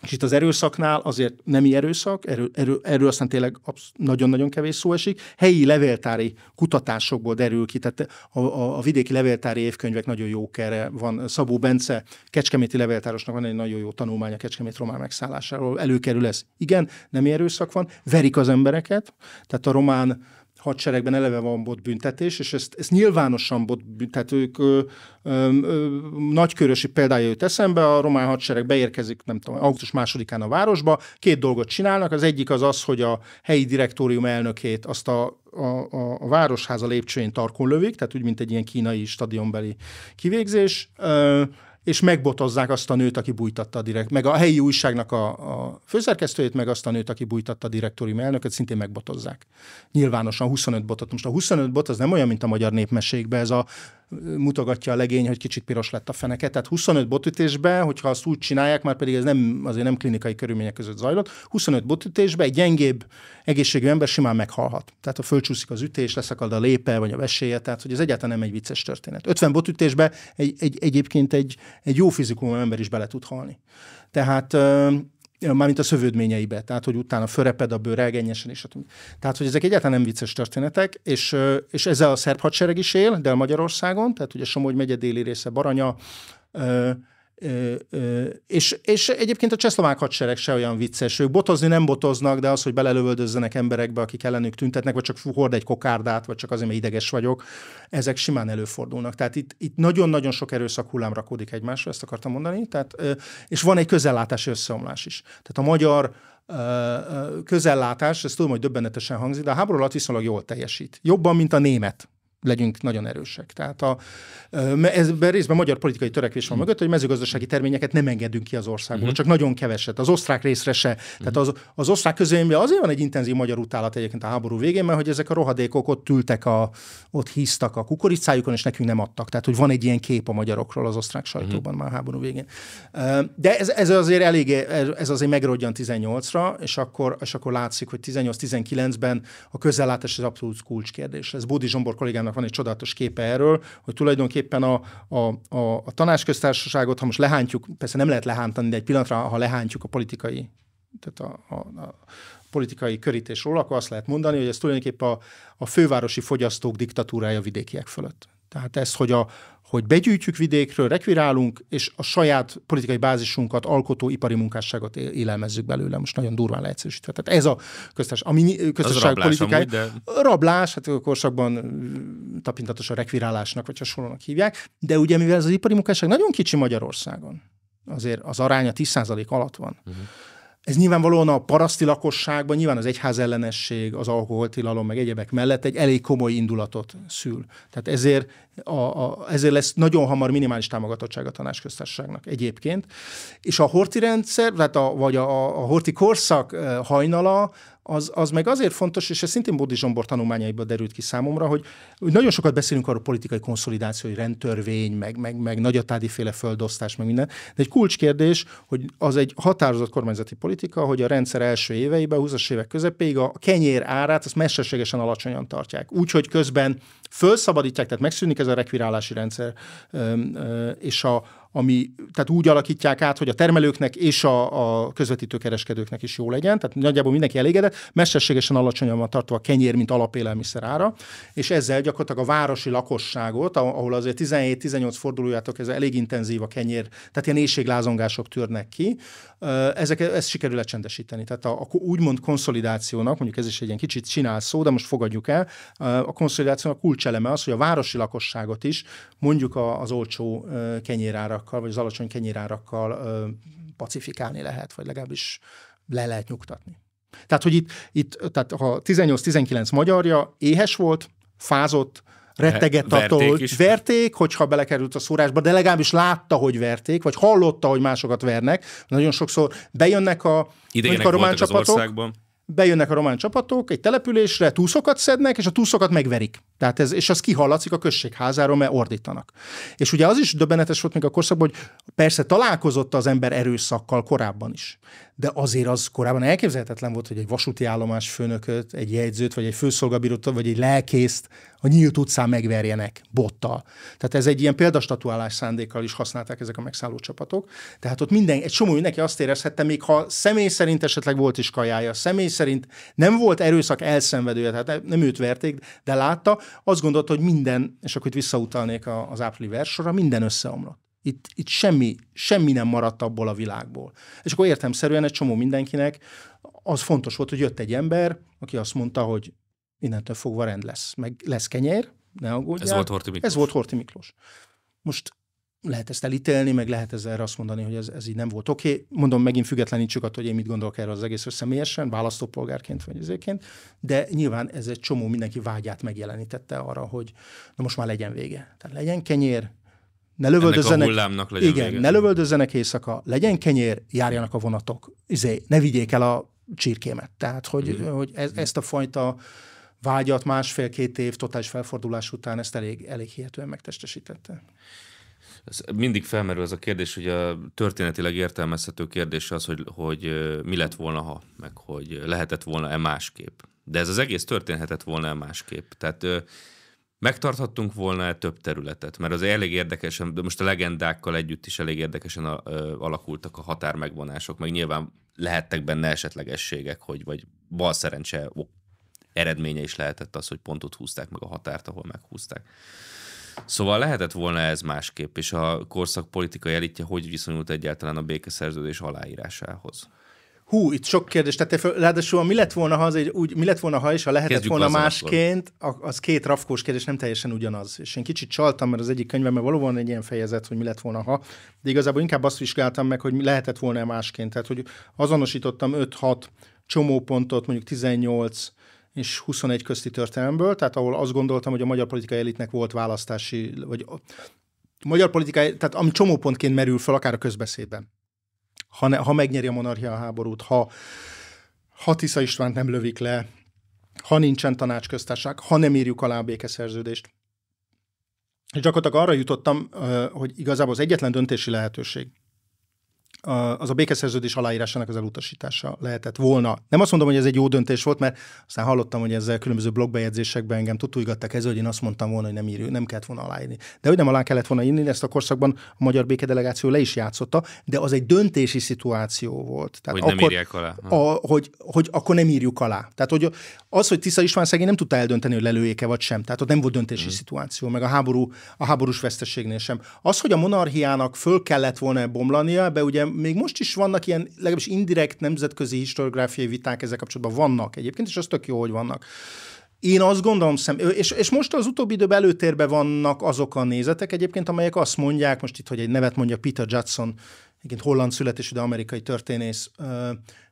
és itt az erőszaknál azért nemi erőszak, erő, erő, erről aztán tényleg nagyon-nagyon kevés szó esik. Helyi levéltári kutatásokból derül ki, tehát a, a, a vidéki levéltári évkönyvek nagyon jók erre. Van Szabó Bence, kecskeméti levéltárosnak van egy nagyon jó tanulmánya kecskemét román megszállásáról. Előkerül ez. Igen, nemi erőszak van, verik az embereket, tehát a román hadseregben eleve van botbüntetés, és ezt, ezt nyilvánosan botbüntetők, nagykörösi példája jött eszembe, a román hadsereg beérkezik, nem tudom, augusztus másodikán a városba, két dolgot csinálnak, az egyik az az, hogy a helyi direktórium elnökét azt a a, a, a városháza lépcsőjén tarkon lövik, tehát úgy, mint egy ilyen kínai stadionbeli kivégzés. Ö, és megbotozzák azt a nőt, aki bújtatta a direkt, meg a helyi újságnak a, a főszerkesztőjét, meg azt a nőt, aki bújtatta a direktori elnököt, szintén megbotozzák. Nyilvánosan 25 botot. Most a 25 bot az nem olyan, mint a magyar népmeségben, ez a mutogatja a legény, hogy kicsit piros lett a feneke. Tehát 25 botütésbe, hogyha azt úgy csinálják, már pedig ez nem, azért nem klinikai körülmények között zajlott, 25 botütésbe egy gyengébb egészségű ember simán meghalhat. Tehát ha fölcsúszik az ütés, leszakad a lépe vagy a veséje, tehát hogy ez egyáltalán nem egy vicces történet. 50 botütésbe egy, egy, egyébként egy, egy jó fizikumú ember is bele tud halni. Tehát mármint a szövődményeibe, tehát hogy utána föreped a bőr elgenyesen, és tehát hogy ezek egyáltalán nem vicces történetek, és, és ezzel a szerb hadsereg is él, de Magyarországon, tehát ugye Somogy megye déli része Baranya, és, és egyébként a csehszlovák hadsereg se olyan vicces. Ők botozni nem botoznak, de az, hogy belelövöldözzenek emberekbe, akik ellenük tüntetnek, vagy csak hord egy kokárdát, vagy csak azért, mert ideges vagyok, ezek simán előfordulnak. Tehát itt, itt nagyon-nagyon sok erőszak hullám rakódik egymásra, ezt akartam mondani. Tehát, és van egy közellátási összeomlás is. Tehát a magyar közellátás, ezt tudom, hogy döbbenetesen hangzik, de a háború alatt viszonylag jól teljesít. Jobban, mint a német legyünk nagyon erősek. Tehát a, ez részben magyar politikai törekvés van hmm. mögött, hogy mezőgazdasági terményeket nem engedünk ki az országból, mm. csak nagyon keveset, az osztrák részre se. Mm. Tehát hmm. az, az osztrák közönyben azért van egy intenzív magyar utálat egyébként a háború végén, mert hogy ezek a rohadékok ott ültek, a, ott híztak a kukoricájukon, és nekünk nem adtak. Tehát, hogy van egy ilyen kép a magyarokról az osztrák sajtóban mm. már már háború végén. De ez, ez azért elég, ez azért megrodjan 18-ra, és akkor, és akkor látszik, hogy 18-19-ben a közellátás az abszolút kulcskérdés. Ez Bódi Zsombor kollégának Gábornak van egy csodálatos képe erről, hogy tulajdonképpen a, a, a, a tanácsköztársaságot, ha most lehántjuk, persze nem lehet lehántani, de egy pillanatra, ha lehántjuk a politikai, tehát a, a, a politikai körítésről, akkor azt lehet mondani, hogy ez tulajdonképpen a, a fővárosi fogyasztók diktatúrája vidékiek fölött. Tehát ez, hogy a, hogy begyűjtjük vidékről, rekvirálunk, és a saját politikai bázisunkat, alkotó ipari munkásságot élelmezzük belőle, most nagyon durván leegyszerűsítve. Tehát ez a köztes, ami köztesség politikai. De... Rablás, hát a korszakban a rekvirálásnak, vagy hasonlónak hívják, de ugye mivel ez az ipari munkásság nagyon kicsi Magyarországon, azért az aránya 10% alatt van. Uh-huh. Ez nyilvánvalóan a paraszti lakosságban, nyilván az egyház ellenesség, az alkoholtilalom, meg egyebek mellett egy elég komoly indulatot szül. Tehát ezért a, a, ezért lesz nagyon hamar minimális támogatottság a tanácsköztársaságnak egyébként. És a horti rendszer, tehát a, vagy a, a horti korszak hajnala, az, az meg azért fontos, és ez szintén Bódi Zsombor tanulmányaiból derült ki számomra, hogy, hogy nagyon sokat beszélünk arról politikai konszolidáció, hogy rendtörvény, meg, meg, meg nagyatádi féle földosztás, meg minden. De egy kulcskérdés, hogy az egy határozott kormányzati politika, hogy a rendszer első éveiben, 20-as évek közepéig a kenyér árát, azt mesterségesen alacsonyan tartják. Úgyhogy közben fölszabadítják, tehát megszűnik ez a a rekvirálási rendszer, és a, ami, tehát úgy alakítják át, hogy a termelőknek és a, a kereskedőknek is jó legyen, tehát nagyjából mindenki elégedett, mesterségesen alacsonyan van tartva a kenyér, mint alapélelmiszer ára, és ezzel gyakorlatilag a városi lakosságot, ahol azért 17-18 fordulójátok, ez elég intenzív a kenyér, tehát ilyen éjséglázongások tűrnek ki, ezek, ezt sikerül lecsendesíteni. Tehát a, a úgymond konszolidációnak, mondjuk ez is egy ilyen kicsit csinál szó, de most fogadjuk el, a konszolidációnak kulcseleme az, hogy a városi lakosságot is mondjuk az olcsó kenyérára kenyérárakkal, vagy az alacsony kenyérárakkal pacifikálni lehet, vagy legalábbis le lehet nyugtatni. Tehát, hogy itt, itt tehát ha 18-19 magyarja éhes volt, fázott, rettegett attól, verték, verték, hogyha belekerült a szórásba, de legalábbis látta, hogy verték, vagy hallotta, hogy másokat vernek. Nagyon sokszor bejönnek a, a román csapatok, bejönnek a román csapatok egy településre, túszokat szednek, és a túszokat megverik. Tehát ez, és az kihallatszik a községházáról, mert ordítanak. És ugye az is döbbenetes volt még a korszakban, hogy persze találkozott az ember erőszakkal korábban is, de azért az korábban elképzelhetetlen volt, hogy egy vasúti állomás főnököt, egy jegyzőt, vagy egy főszolgabírót, vagy egy lelkészt a nyílt utcán megverjenek bottal. Tehát ez egy ilyen példastatuálás szándékkal is használták ezek a megszálló csapatok. Tehát ott minden, egy csomó neki azt érezhette, még ha személy szerint esetleg volt is kajája, személy szerint nem volt erőszak elszenvedője, tehát nem őt verték, de látta, azt gondolta, hogy minden, és akkor itt visszautalnék az Ápli versora, minden összeomlott. Itt, itt semmi, semmi nem maradt abból a világból. És akkor értemszerűen egy csomó mindenkinek az fontos volt, hogy jött egy ember, aki azt mondta, hogy innentől fogva rend lesz, meg lesz kenyér, ne aggódjál. Ez volt Horti Miklós. Ez volt Horti Miklós. Most lehet ezt elítélni, meg lehet ezzel azt mondani, hogy ez, ez így nem volt oké. Okay. Mondom, megint függetlenítsük attól, hogy én mit gondolok erről az egészről személyesen, választópolgárként vagy ezéként, de nyilván ez egy csomó mindenki vágyát megjelenítette arra, hogy na most már legyen vége. Tehát legyen kenyér, ne lövöldözzenek, a legyen igen, vége. ne lövöldözzenek éjszaka, legyen kenyér, járjanak a vonatok, izé, ne vigyék el a csirkémet. Tehát, hogy, mm. hogy ez, mhm. ezt a fajta vágyat másfél-két év totális felfordulás után ezt elég, elég hihetően megtestesítette mindig felmerül az a kérdés, hogy a történetileg értelmezhető kérdés az, hogy, hogy mi lett volna, ha, meg hogy lehetett volna-e másképp. De ez az egész történhetett volna-e másképp. Tehát megtarthattunk volna több területet, mert az elég érdekesen, de most a legendákkal együtt is elég érdekesen alakultak a határmegvonások, meg nyilván lehettek benne esetlegességek, hogy vagy bal szerencse eredménye is lehetett az, hogy pontot húzták meg a határt, ahol meghúzták. Szóval lehetett volna ez másképp, és a korszak politikai elitje hogy viszonyult egyáltalán a békeszerződés aláírásához? Hú, itt sok kérdés Tehát eh, Ráadásul mi lett volna, ha, az egy, úgy, mi lett volna, ha és ha lehetett Kezdjük volna másként, akkor. az két rafkós kérdés nem teljesen ugyanaz. És én kicsit csaltam, mert az egyik könyvemben valóban egy ilyen fejezet, hogy mi lett volna, ha. De igazából inkább azt vizsgáltam meg, hogy mi lehetett volna másként. Tehát, hogy azonosítottam 5-6 csomópontot, mondjuk 18 és 21 közti történelmből, tehát ahol azt gondoltam, hogy a magyar politikai elitnek volt választási, vagy a magyar politikai, tehát ami csomópontként merül fel, akár a közbeszédben. Ha, ne, ha megnyeri a monarchia a háborút, ha, ha Tisza Istvánt nem lövik le, ha nincsen tanácsköztárság, ha nem írjuk alá a békeszerződést. És gyakorlatilag arra jutottam, hogy igazából az egyetlen döntési lehetőség, az a békeszerződés aláírásának az elutasítása lehetett volna. Nem azt mondom, hogy ez egy jó döntés volt, mert aztán hallottam, hogy ezzel különböző blogbejegyzésekben engem tutulgattak ez, hogy én azt mondtam volna, hogy nem írő, nem kellett volna aláírni. De hogy nem alá kellett volna írni, ezt a korszakban a magyar békedelegáció le is játszotta, de az egy döntési szituáció volt. Tehát hogy akkor, nem írják alá. A, hogy, hogy, akkor nem írjuk alá. Tehát hogy az, hogy Tisza István szegény nem tudta eldönteni, hogy lelőjéke vagy sem. Tehát ott nem volt döntési hmm. szituáció, meg a, háború, a háborús veszteségnél sem. Az, hogy a monarchiának föl kellett volna bomlania, be ugye még most is vannak ilyen, legalábbis indirekt nemzetközi historiográfiai viták ezzel kapcsolatban vannak egyébként, és az tök jó, hogy vannak. Én azt gondolom, szem, és, és most az utóbbi időben előtérbe vannak azok a nézetek egyébként, amelyek azt mondják, most itt, hogy egy nevet mondja Peter Judson, egyébként holland születésű, de amerikai történész,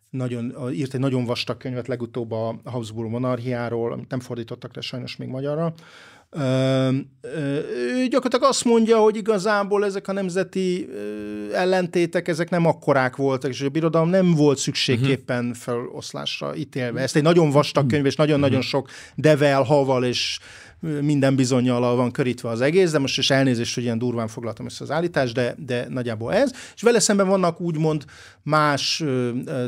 nagyon, írt egy nagyon vastag könyvet legutóbb a Habsburg monarchiáról, amit nem fordítottak le sajnos még magyarra, Ö, ö, gyakorlatilag azt mondja, hogy igazából ezek a nemzeti ö, ellentétek, ezek nem akkorák voltak, és a birodalom nem volt szükségképpen uh-huh. feloszlásra ítélve. Ezt egy nagyon vastag mhm. könyv, és nagyon-nagyon uh-huh. sok devel, haval és minden bizonyal van körítve az egész, de most is elnézést, hogy ilyen durván foglaltam ezt az állítást, de, de nagyjából ez. És vele szemben vannak úgymond más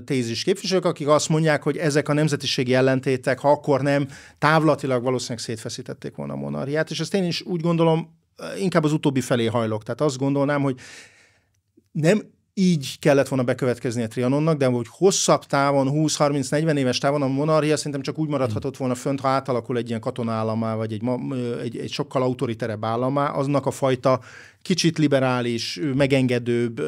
tézis képviselők, akik azt mondják, hogy ezek a nemzetiségi ellentétek, ha akkor nem, távlatilag valószínűleg szétfeszítették volna a monarhiát, és ezt én is úgy gondolom, inkább az utóbbi felé hajlok. Tehát azt gondolnám, hogy nem így kellett volna bekövetkezni a Trianonnak, de hogy hosszabb távon, 20-30-40 éves távon a monarchia szerintem csak úgy maradhatott volna fönt, ha átalakul egy ilyen katonállamá, vagy egy, egy, egy sokkal autoriterebb államá, aznak a fajta kicsit liberális, megengedőbb,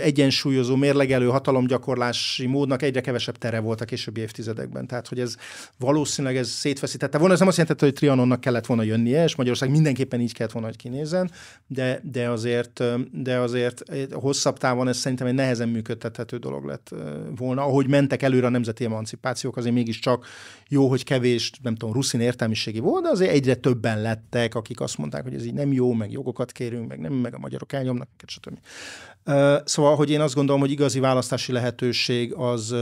egyensúlyozó, mérlegelő hatalomgyakorlási módnak egyre kevesebb tere volt a későbbi évtizedekben. Tehát, hogy ez valószínűleg ez szétfeszítette volna. Ez nem azt jelentette, hogy Trianonnak kellett volna jönnie, és Magyarország mindenképpen így kellett volna, hogy kinézzen, de, de, azért, de azért hosszabb távon ez szerintem egy nehezen működtethető dolog lett volna. Ahogy mentek előre a nemzeti emancipációk, azért mégiscsak jó, hogy kevés, nem tudom, ruszin értelmiségi volt, de azért egyre többen lettek, akik azt mondták, hogy ez így nem jó, meg jogokat kér elérünk, meg nem, meg a magyarok elnyomnak, stb. Szóval, hogy én azt gondolom, hogy igazi választási lehetőség az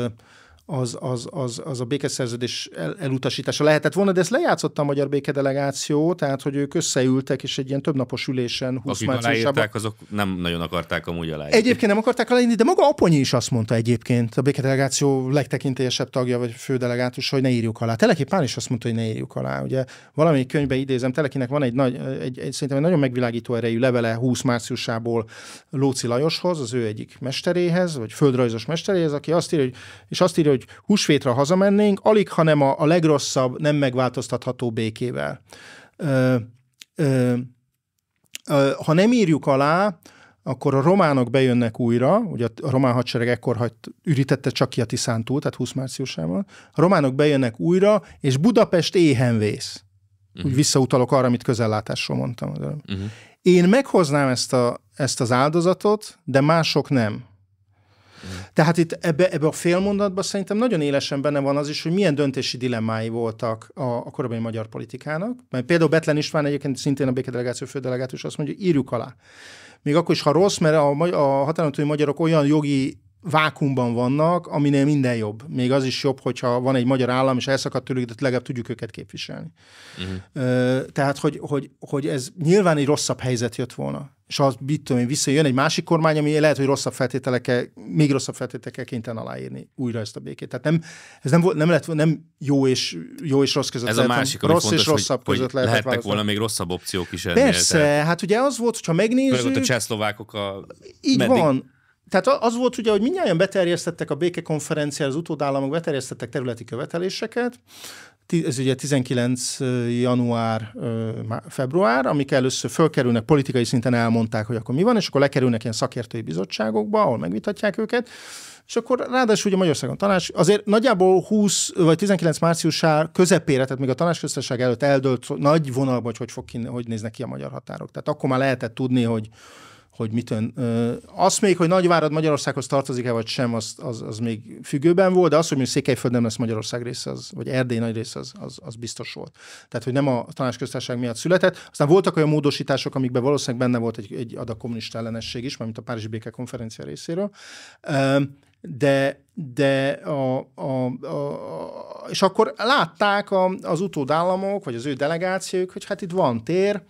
az, az, az, az a békeszerződés el, elutasítása lehetett volna, de ezt lejátszotta a magyar békedelegáció, tehát hogy ők összeültek, és egy ilyen többnapos ülésen 20 Akik márciusában... azok nem nagyon akarták amúgy aláírni. Egyébként nem akarták aláírni, de maga Aponyi is azt mondta egyébként, a békedelegáció legtekintélyesebb tagja, vagy fődelegátus, hogy ne írjuk alá. Teleki Pál is azt mondta, hogy ne írjuk alá. Ugye valamelyik könyvbe idézem, Telekinek van egy, nagy, egy, egy szerintem egy nagyon megvilágító erejű levele 20 márciusából Lóci Lajoshoz, az ő egyik mesteréhez, vagy földrajzos mesteréhez, aki azt írja, hogy, és azt írja, hogy hogy húsvétra hazamennénk, alig, hanem a, a legrosszabb, nem megváltoztatható békével. Ö, ö, ö, ha nem írjuk alá, akkor a románok bejönnek újra, ugye a román hadsereg ekkor hagyt, ürítette csak ki a túl, tehát 20 márciusában, a románok bejönnek újra, és Budapest éhen vész. Uh-huh. Úgy mhm. visszautalok arra, amit közellátásról mondtam. Uh-huh. Én meghoznám ezt, a, ezt az áldozatot, de mások nem. Mm. Tehát itt ebbe, ebbe a félmondatban szerintem nagyon élesen benne van az is, hogy milyen döntési dilemmái voltak a, a korabeli magyar politikának. Mert például Betlen István egyébként szintén a békedelegáció fődelegátus azt mondja, hogy írjuk alá. Még akkor is, ha rossz, mert a, a határon magyarok olyan jogi vákumban vannak, aminél minden jobb. Még az is jobb, hogyha van egy magyar állam, és elszakadt tőlük, de legalább tudjuk őket képviselni. Uh-huh. Tehát, hogy, hogy, hogy ez nyilván egy rosszabb helyzet jött volna és az mit tudom én, visszajön egy másik kormány, ami lehet, hogy rosszabb feltételekkel, még rosszabb feltételekkel kénytelen aláírni újra ezt a békét. Tehát nem, ez nem, volt, nem, lehet nem jó, és, jó és rossz között. Ez lehet, a másik, rossz fontos, és rosszabb hogy, között hogy lehet lehettek volna még rosszabb opciók is. Ennél, Persze, tehát. hát ugye az volt, ha megnézzük... Ott a csehszlovákok a... Így meddig... van. Tehát az volt ugye, hogy mindjárt beterjesztettek a békekonferenciára, az utódállamok beterjesztettek területi követeléseket, ez ugye 19 január, február, amik először fölkerülnek, politikai szinten elmondták, hogy akkor mi van, és akkor lekerülnek ilyen szakértői bizottságokba, ahol megvitatják őket, és akkor ráadásul ugye Magyarországon tanács, azért nagyjából 20 vagy 19 márciusár közepére, tehát még a tanácsköztesség előtt eldőlt nagy vonalban, hogy, hogy, fog ki, hogy néznek ki a magyar határok. Tehát akkor már lehetett tudni, hogy, hogy mitön. Azt még, hogy Nagyvárad Magyarországhoz tartozik-e vagy sem, az, az, az még függőben volt, de az, hogy Székelyföld nem lesz Magyarország része, az, vagy Erdély nagy része, az, az, az biztos volt. Tehát, hogy nem a tanácsköztársaság miatt született. Aztán voltak olyan módosítások, amikben valószínűleg benne volt egy, egy adag kommunista ellenesség is, mint a Párizsi Béke konferencia részéről de, de a, a, a, és akkor látták a, az utódállamok, vagy az ő delegációk, hogy hát itt van tér,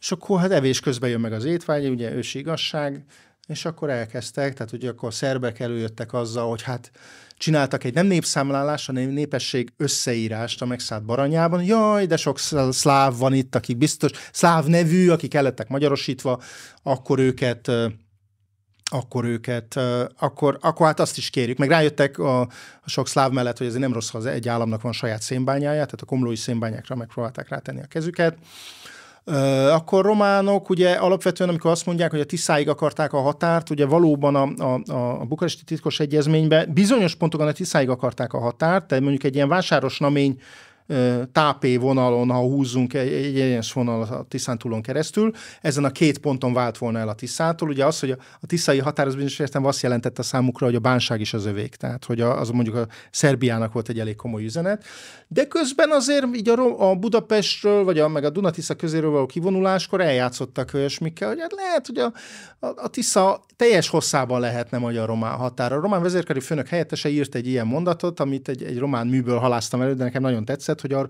és akkor hát evés közben jön meg az étvágy, ugye ősi igazság, és akkor elkezdtek, tehát ugye akkor a szerbek előjöttek azzal, hogy hát csináltak egy nem népszámlálás, hanem népesség összeírást a megszállt baranyában. Jaj, de sok szláv van itt, akik biztos, szláv nevű, akik el lettek magyarosítva, akkor őket akkor őket, akkor, akkor hát azt is kérjük. Meg rájöttek a, a sok szláv mellett, hogy ez nem rossz, ha egy államnak van saját szénbányája, tehát a komlói szénbányákra megpróbálták rátenni a kezüket. Akkor románok ugye alapvetően, amikor azt mondják, hogy a Tiszáig akarták a határt, ugye valóban a, a, a bukaresti titkos egyezményben bizonyos pontokon a Tiszáig akarták a határt, tehát mondjuk egy ilyen vásárosnamény tápé vonalon, ha húzzunk egy, egy egyenes vonalat a Tiszántúlon keresztül, ezen a két ponton vált volna el a Tiszától. Ugye az, hogy a, a tiszai határ az bizonyos értelemben azt jelentette számukra, hogy a bánság is az övék, tehát hogy a, az mondjuk a Szerbiának volt egy elég komoly üzenet de közben azért így a, a Budapestről, vagy a, meg a Dunatisza közéről való kivonuláskor eljátszottak olyasmikkel, hogy hát lehet, hogy a, a, a Tisza teljes hosszában lehetne magyar-román határa. A román vezérkari főnök helyettese írt egy ilyen mondatot, amit egy, egy román műből haláztam elő, de nekem nagyon tetszett, hogy a,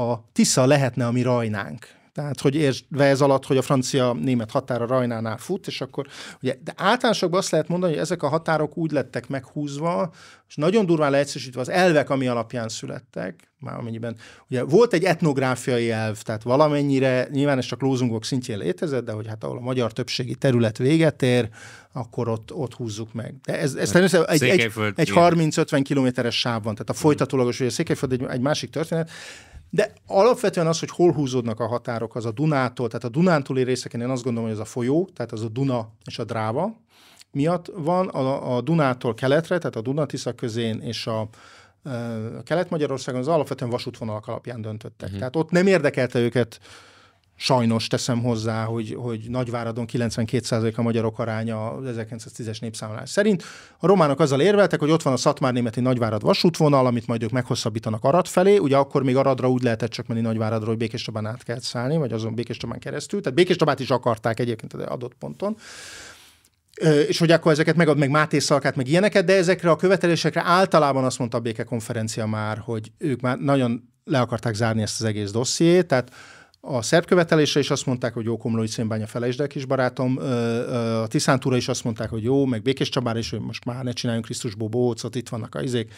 a Tisza lehetne a mi rajnánk tehát, hogy értve ez alatt, hogy a francia-német határa Rajnánál fut, és akkor ugye, de általánosakban azt lehet mondani, hogy ezek a határok úgy lettek meghúzva, és nagyon durván leegyszerűsítve az elvek, ami alapján születtek, már amennyiben, ugye volt egy etnográfiai elv, tehát valamennyire, nyilván ez csak lózungok szintjén létezett, de hogy hát ahol a magyar többségi terület véget ér, akkor ott, ott húzzuk meg. De ez, ez hát természetesen egy, egy, egy 30-50 kilométeres sáv van, tehát a folytatólagos, a Székelyföld egy, egy másik történet, de alapvetően az, hogy hol húzódnak a határok, az a Dunától, tehát a Dunántúli részeken én azt gondolom, hogy ez a folyó, tehát az a Duna és a Dráva miatt van, a, a Dunától keletre, tehát a Dunatisza közén és a, e, a Kelet-Magyarországon az alapvetően vasútvonalak alapján döntöttek. Uh-huh. Tehát ott nem érdekelte őket Sajnos teszem hozzá, hogy, hogy Nagyváradon 92% a magyarok aránya az 1910-es népszámlálás szerint. A románok azzal érveltek, hogy ott van a Szatmár-Németi Nagyvárad vasútvonal, amit majd ők meghosszabbítanak Arad felé. Ugye akkor még Aradra úgy lehetett csak menni Nagyváradról, hogy Békés át kell szállni, vagy azon Békés keresztül. Tehát Békés is akarták egyébként az adott ponton és hogy akkor ezeket megad meg Máté Szalkát, meg ilyeneket, de ezekre a követelésekre általában azt mondta a békekonferencia már, hogy ők már nagyon le akarták zárni ezt az egész dossziét, tehát a szerb követelésre is azt mondták, hogy jó Komlói Szénbánya felejtsd el, kis barátom. A Tiszántúra is azt mondták, hogy jó, meg Békés Csabár is, hogy most már ne csináljunk Krisztusból bócot, itt vannak a izék.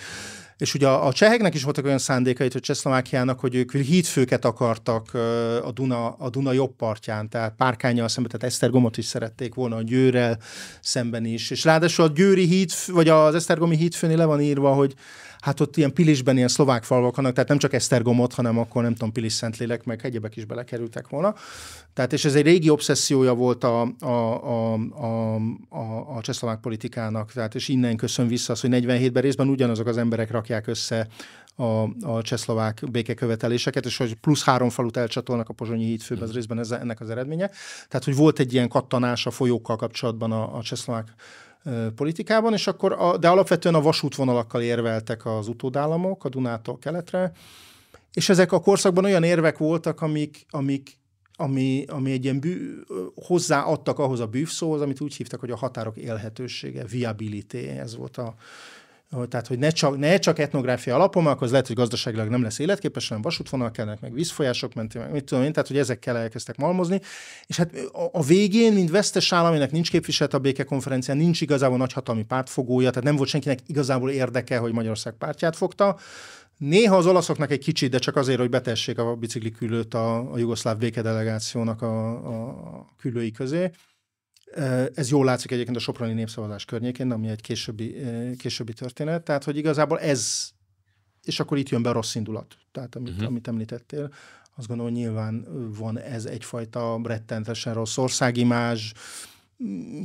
És ugye a, a cseheknek is voltak olyan szándékait, hogy Csehszlovákiának, hogy ők hídfőket akartak a Duna, a Duna jobb partján, tehát Párkányjal szemben, tehát Esztergomot is szerették volna a Győrrel szemben is. És ráadásul a Győri híd, vagy az Esztergomi hídfőni le van írva, hogy hát ott ilyen Pilisben ilyen szlovák falvak vannak, tehát nem csak Esztergomot, hanem akkor nem tudom, Pilis Szentlélek, meg egyebek is belekerültek volna. Tehát és ez egy régi obszessziója volt a, a, a, a, a, a csehszlovák politikának, tehát és innen köszön vissza az, hogy 47-ben részben ugyanazok az emberek rak rakják össze a, a csehszlovák békeköveteléseket, és hogy plusz három falut elcsatolnak a pozsonyi hídfőbe, az mhm. részben ez, ennek az eredménye. Tehát, hogy volt egy ilyen kattanás a folyókkal kapcsolatban a, a csehszlovák politikában, és akkor a, de alapvetően a vasútvonalakkal érveltek az utódállamok a Dunától keletre, és ezek a korszakban olyan érvek voltak, amik, amik ami, ami egy ilyen bű, hozzáadtak ahhoz a bűvszóhoz, amit úgy hívtak, hogy a határok élhetősége, viabilité, ez volt a, tehát hogy ne csak, ne csak etnográfia alapon, mert akkor lehet, hogy gazdaságilag nem lesz életképes, hanem vasútvonal kellnek, meg vízfolyások mentén, meg mit tudom én, tehát hogy ezekkel elkezdtek malmozni. És hát a, a végén, mint vesztes állam, aminek nincs képviselet a békekonferencián, nincs igazából nagyhatalmi pártfogója, tehát nem volt senkinek igazából érdeke, hogy Magyarország pártját fogta. Néha az olaszoknak egy kicsit, de csak azért, hogy betessék a bicikli külőt a, a jugoszláv békedelegációnak a, a külői közé. Eh, ez jól látszik egyébként a Soproni népszavazás környékén, ami egy későbbi, eh, későbbi történet. Tehát, hogy igazából ez, és akkor itt jön be a rossz indulat, tehát amit, uh-huh. amit említettél. Azt gondolom, hogy nyilván van ez egyfajta rettentesen rossz országimázs,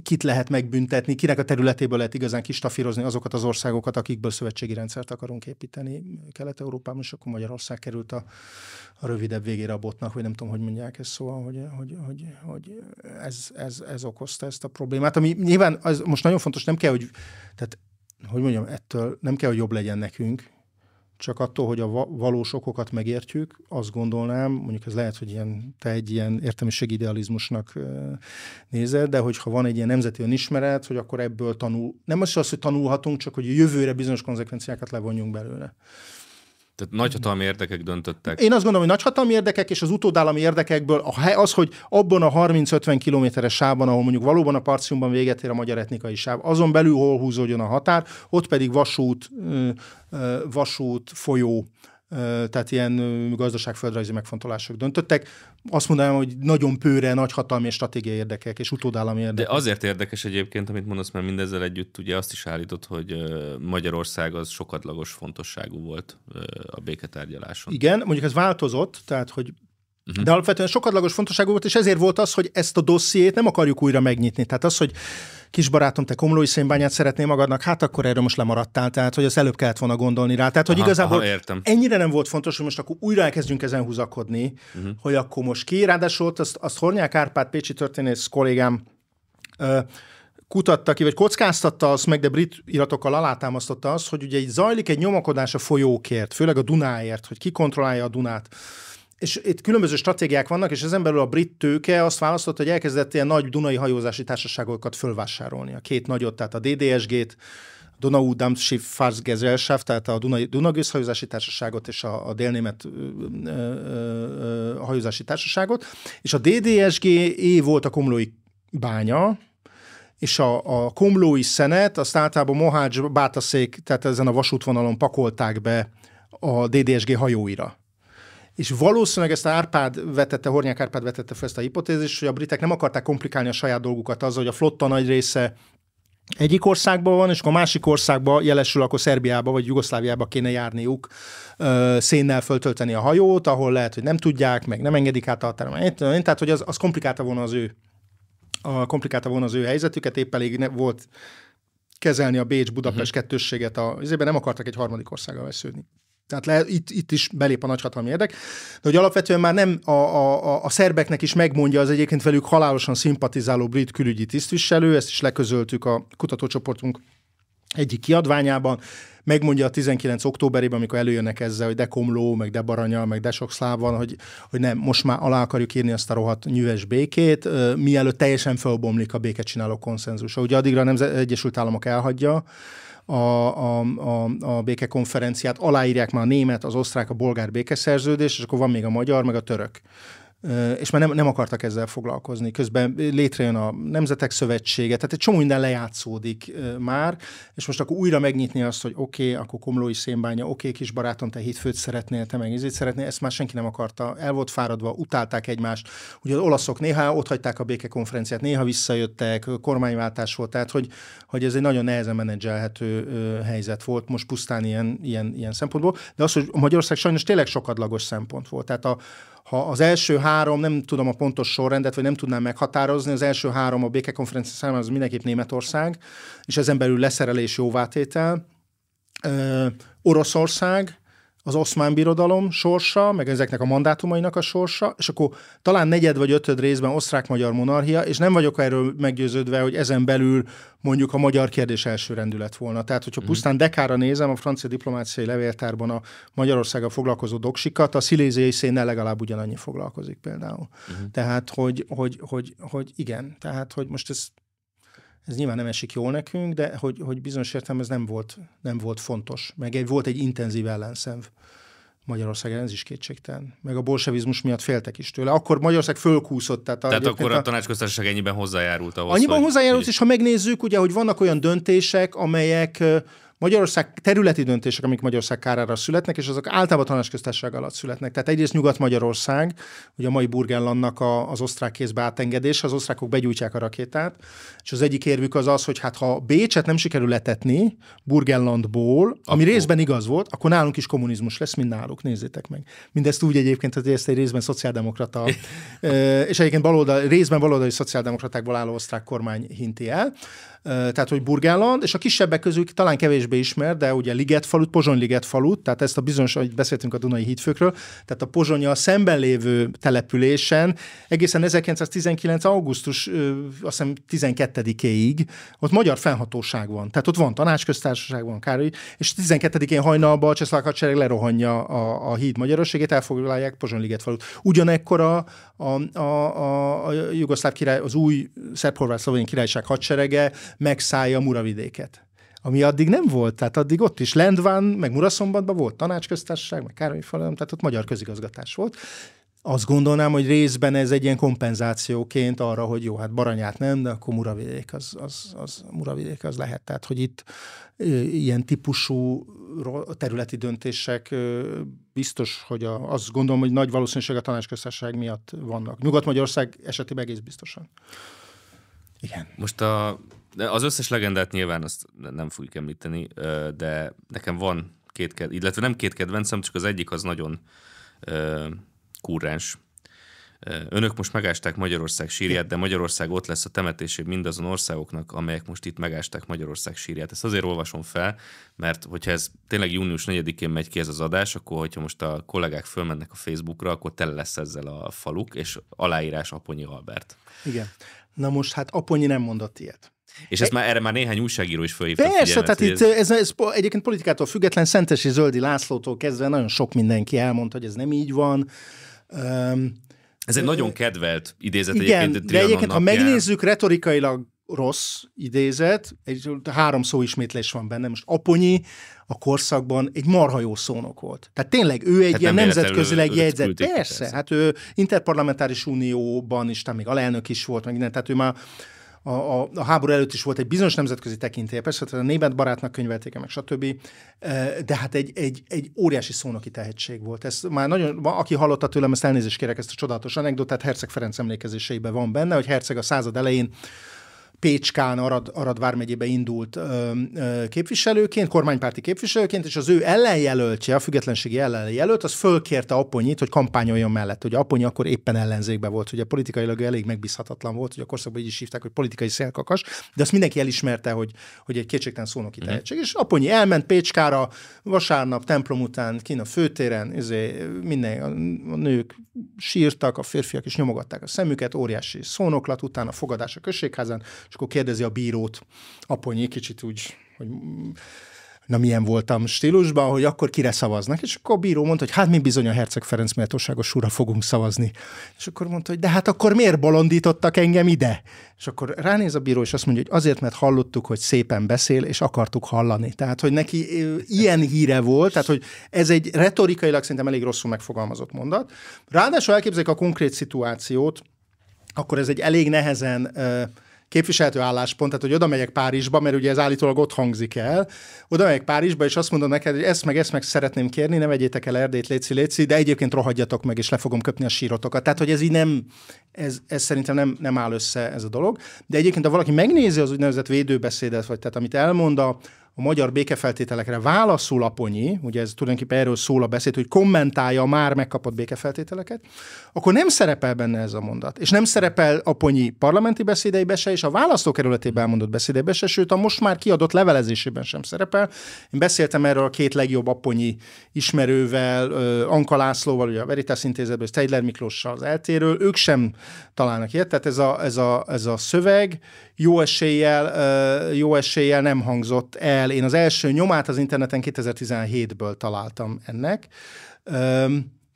kit lehet megbüntetni, kinek a területéből lehet igazán kistafírozni azokat az országokat, akikből szövetségi rendszert akarunk építeni Kelet-Európában, és akkor Magyarország került a, a rövidebb végére a botnak, vagy nem tudom, hogy mondják ezt, szóval, hogy, hogy, hogy, hogy ez, ez, ez, okozta ezt a problémát, ami nyilván az most nagyon fontos, nem kell, hogy, tehát, hogy mondjam, ettől nem kell, hogy jobb legyen nekünk, csak attól, hogy a valós okokat megértjük, azt gondolnám, mondjuk ez lehet, hogy ilyen, te egy ilyen értelmiség idealizmusnak nézed, de hogyha van egy ilyen nemzeti önismeret, hogy akkor ebből tanul, nem az, az, hogy tanulhatunk, csak hogy a jövőre bizonyos konzekvenciákat levonjunk belőle. Tehát nagyhatalmi érdekek döntöttek. Én azt gondolom, hogy nagyhatalmi érdekek és az utódállami érdekekből a hely az, hogy abban a 30-50 kilométeres sávban, ahol mondjuk valóban a parciumban véget ér a magyar etnikai sáv, azon belül hol húzódjon a határ, ott pedig vasút, vasút folyó tehát ilyen gazdaságföldrajzi megfontolások döntöttek. Azt mondanám, hogy nagyon pőre, nagy hatalmi és stratégiai érdekek, és utódállami érdekek. De azért érdekes egyébként, amit mondasz, mert mindezzel együtt ugye azt is állított, hogy Magyarország az sokadlagos fontosságú volt a béketárgyaláson. Igen, mondjuk ez változott, tehát hogy mhm. De alapvetően sokadlagos fontosságú volt, és ezért volt az, hogy ezt a dossziét nem akarjuk újra megnyitni. Tehát az, hogy kisbarátom, te komlói szénbányát szeretné magadnak, hát akkor erről most lemaradtál, tehát hogy az előbb kellett volna gondolni rá. Tehát, hogy aha, igazából aha, értem. ennyire nem volt fontos, hogy most akkor újra elkezdjünk ezen húzakodni, uh-huh. hogy akkor most ki. Ráadásul ott azt, azt Hornyák Árpád, Pécsi történész kollégám ö, kutatta ki, vagy kockáztatta azt meg, de brit iratokkal alátámasztotta azt, hogy ugye itt zajlik egy nyomakodás a folyókért, főleg a Dunáért, hogy ki kontrollálja a Dunát és itt különböző stratégiák vannak, és ezen belül a brit tőke azt választott, hogy elkezdett ilyen nagy dunai hajózási társaságokat fölvásárolni. A két nagyot, tehát a DDSG-t, Donau Dampfschiff Fahrgesellschaft, tehát a Dunai, Dunagőz hajózási társaságot és a, a délnémet ö, ö, ö, hajózási társaságot, és a DDSG-é volt a komlói bánya, és a, a komlói szenet, azt általában Mohács, Bátaszék, tehát ezen a vasútvonalon pakolták be a DDSG hajóira és valószínűleg ezt Árpád vetette, Hornyák Árpád vetette fel ezt a hipotézist, hogy a britek nem akarták komplikálni a saját dolgukat azzal, hogy a flotta nagy része egyik országban van, és akkor a másik országban jelesül, akkor Szerbiába vagy Jugoszláviába kéne járniuk ö, szénnel föltölteni a hajót, ahol lehet, hogy nem tudják, meg nem engedik át a határon. Tehát, hogy az, az komplikálta volna az ő a komplikálta volna az ő helyzetüket, épp elég ne, volt kezelni a Bécs-Budapest uh-huh. kettősséget a, azért nem akartak egy harmadik országgal vesződni. Tehát le, itt, itt is belép a nagyhatalmi érdek. De hogy alapvetően már nem a, a, a szerbeknek is megmondja az egyébként velük halálosan szimpatizáló brit külügyi tisztviselő, ezt is leközöltük a kutatócsoportunk egyik kiadványában, megmondja a 19 októberében, amikor előjönnek ezzel, hogy de komló, meg de baranya, meg de sok szláv van, hogy, hogy nem, most már alá akarjuk írni azt a rohadt nyüves békét, mielőtt teljesen felbomlik a békecsináló konszenzusa. Ugye addigra nem Egyesült Államok elhagyja, a, a, a, a békekonferenciát, aláírják már a német, az osztrák, a bolgár békeszerződés, és akkor van még a magyar, meg a török és már nem, nem akartak ezzel foglalkozni. Közben létrejön a Nemzetek Szövetsége, tehát egy csomó minden lejátszódik már, és most akkor újra megnyitni azt, hogy oké, okay, akkor komlói szénbánya, oké, okay, kis barátom, te hétfőt szeretnél, te meg ízét szeretnél, ezt már senki nem akarta. El volt fáradva, utálták egymást. Ugye az olaszok néha ott hagyták a békekonferenciát, néha visszajöttek, kormányváltás volt, tehát hogy, hogy ez egy nagyon nehezen menedzselhető helyzet volt most pusztán ilyen, ilyen, ilyen szempontból. De az, hogy Magyarország sajnos tényleg sokadlagos szempont volt. Tehát a, ha az első három, nem tudom a pontos sorrendet, vagy nem tudnám meghatározni, az első három a békekonferencia számára az mindenképp Németország, és ezen belül leszerelés jóvátétel, Oroszország, az oszmán birodalom sorsa, meg ezeknek a mandátumainak a sorsa, és akkor talán negyed vagy ötöd részben osztrák-magyar monarchia, és nem vagyok erről meggyőződve, hogy ezen belül mondjuk a magyar kérdés első rendület volna. Tehát, hogyha mhm. pusztán dekára nézem a francia diplomáciai levéltárban a Magyarországgal foglalkozó doksikat, a sziléziai szénnel legalább ugyanannyi foglalkozik például. Uh-huh. Tehát, hogy, hogy, hogy, hogy igen, tehát, hogy most ez ez nyilván nem esik jól nekünk, de hogy, hogy bizonyos értem ez nem volt, nem volt fontos. Meg egy, volt egy intenzív ellenszenv Magyarországon, ez is kétségtelen. Meg a bolsevizmus miatt féltek is tőle. Akkor Magyarország fölkúszott. Tehát, tehát akkor a, a tanácsköztársaság ennyiben hozzájárult ahhoz. Annyiban hogy... hozzájárult, és ha megnézzük, ugye, hogy vannak olyan döntések, amelyek Magyarország területi döntések, amik Magyarország kárára születnek, és azok általában tanácsköztársaság alatt születnek. Tehát egyrészt Nyugat-Magyarország, ugye a mai Burgenlandnak a, az osztrák kézbe átengedés, az osztrákok begyújtják a rakétát, és az egyik érvük az az, hogy hát ha Bécset nem sikerül letetni Burgenlandból, ami akkor. részben igaz volt, akkor nálunk is kommunizmus lesz, mint náluk, nézzétek meg. Mindezt úgy egyébként, hogy ezt egy részben szociáldemokrata, és egyébként baloldal, részben baloldali szociáldemokratákból álló osztrák kormány hinti el tehát hogy Burgenland, és a kisebbek közül talán kevésbé ismer, de ugye Ligetfalut, Pozsony Ligetfalut, tehát ezt a bizonyos, hogy beszéltünk a Dunai hídfőkről, tehát a Pozsonya szemben lévő településen egészen 1919. augusztus, azt hiszem 12-éig ott magyar fennhatóság van. Tehát ott van tanácsköztársaság, van Károly, és 12-én hajnalban a Cseszlák hadsereg lerohanja a, a híd magyarosségét, elfoglalják Pozsonyligetfalut. Ugyanekkor a, a, a, a, a jugoszláv király, az új szerb-horvát szlovén királyság hadserege megszállja Muravidéket. Ami addig nem volt, tehát addig ott is Lendván, meg Muraszombatban volt tanácsköztársaság, meg Károlyi Falem, tehát ott magyar közigazgatás volt. Azt gondolnám, hogy részben ez egy ilyen kompenzációként arra, hogy jó, hát Baranyát nem, de akkor Muravidék az, az, az, Muravidék az lehet. Tehát, hogy itt ilyen típusú területi döntések biztos, hogy a, azt gondolom, hogy nagy valószínűség a tanácsköztársaság miatt vannak. Nyugat-Magyarország esetében egész biztosan. Igen. Most a az összes legendát nyilván azt nem fogjuk említeni, de nekem van két kedvencem, illetve nem két kedvencem, csak az egyik az nagyon kurrens. Önök most megásták Magyarország sírját, de Magyarország ott lesz a temetésé, mindazon országoknak, amelyek most itt megásták Magyarország sírját. Ezt azért olvasom fel, mert hogyha ez tényleg június 4-én megy ki ez az adás, akkor hogyha most a kollégák fölmennek a Facebookra, akkor tele lesz ezzel a faluk, és aláírás Aponyi Albert. Igen. Na most hát Aponyi nem mondott ilyet. És ezt e- már, erre már néhány újságíró is fölhívta. Persze, tehát itt ez, ez, ez, egyébként politikától független, Szentesi Zöldi Lászlótól kezdve nagyon sok mindenki elmondta, hogy ez nem így van. Um, ez egy nagyon kedvelt idézet igen, egyébként. de egyébként, napján. ha megnézzük, retorikailag rossz idézet, egy, három szó ismétlés van benne, most Aponyi a korszakban egy marha jó szónok volt. Tehát tényleg ő egy hát ilyen nem nemzetközileg jegyzett. persze, persze, hát ő interparlamentáris unióban is, tehát még alelnök is volt, meg innen, tehát ő már a, a, a háború előtt is volt egy bizonyos nemzetközi tekintélye, persze tehát a német barátnak könyvelték meg, stb. E, de hát egy, egy, egy óriási szónoki tehetség volt. Ez már nagyon, aki hallotta tőlem, ezt elnézést kérek, ezt a csodálatos anekdotát, Herceg Ferenc emlékezéseiben van benne, hogy Herceg a század elején Pécskán, Arad, Arad vármegyébe indult ö, ö, képviselőként, kormánypárti képviselőként, és az ő ellenjelöltje, a függetlenségi ellenjelölt, az fölkérte Aponyit, hogy kampányoljon mellett. Ugye Apony akkor éppen ellenzékben volt, ugye politikailag elég megbízhatatlan volt, hogy a korszakban így is hívták, hogy politikai szélkakas, de azt mindenki elismerte, hogy, hogy egy kétségtelen szónoki uh-huh. tehetség. És Aponyi elment Pécskára, vasárnap templom után, kín a főtéren, izé, minden, a nők sírtak, a férfiak is nyomogatták a szemüket, óriási szónoklat után a fogadás a községházán, és akkor kérdezi a bírót, aponyi kicsit úgy, hogy na milyen voltam stílusban, hogy akkor kire szavaznak. És akkor a bíró mondta, hogy hát mi bizony a Herceg Ferenc méltóságos úra fogunk szavazni. És akkor mondta, hogy de hát akkor miért bolondítottak engem ide? És akkor ránéz a bíró, és azt mondja, hogy azért, mert hallottuk, hogy szépen beszél, és akartuk hallani. Tehát, hogy neki ilyen híre volt, tehát, hogy ez egy retorikailag szerintem elég rosszul megfogalmazott mondat. Ráadásul elképzeljük a konkrét szituációt, akkor ez egy elég nehezen uh, képviselhető álláspont, tehát hogy oda megyek Párizsba, mert ugye ez állítólag ott hangzik el, oda megyek Párizsba, és azt mondom neked, hogy ezt meg ezt meg szeretném kérni, ne vegyétek el Erdélyt, léci, léci, de egyébként rohadjatok meg, és le fogom köpni a sírotokat. Tehát, hogy ez így nem, ez, ez szerintem nem, nem áll össze ez a dolog. De egyébként, ha valaki megnézi az úgynevezett védőbeszédet, vagy tehát amit elmond a a magyar békefeltételekre válaszul Aponyi, ugye ez tulajdonképpen erről szól a beszéd, hogy kommentálja a már megkapott békefeltételeket, akkor nem szerepel benne ez a mondat. És nem szerepel Aponyi parlamenti beszédeibe se, és a választókerületében elmondott beszédeibe se, sőt a most már kiadott levelezésében sem szerepel. Én beszéltem erről a két legjobb Aponyi ismerővel, Anka Lászlóval, ugye a Veritas intézetből, Tejler Miklóssal az eltéről, ők sem találnak ilyet, tehát ez a, ez a, ez a szöveg jó eséllyel, jó eséllyel nem hangzott el el. Én az első nyomát az interneten 2017-ből találtam ennek,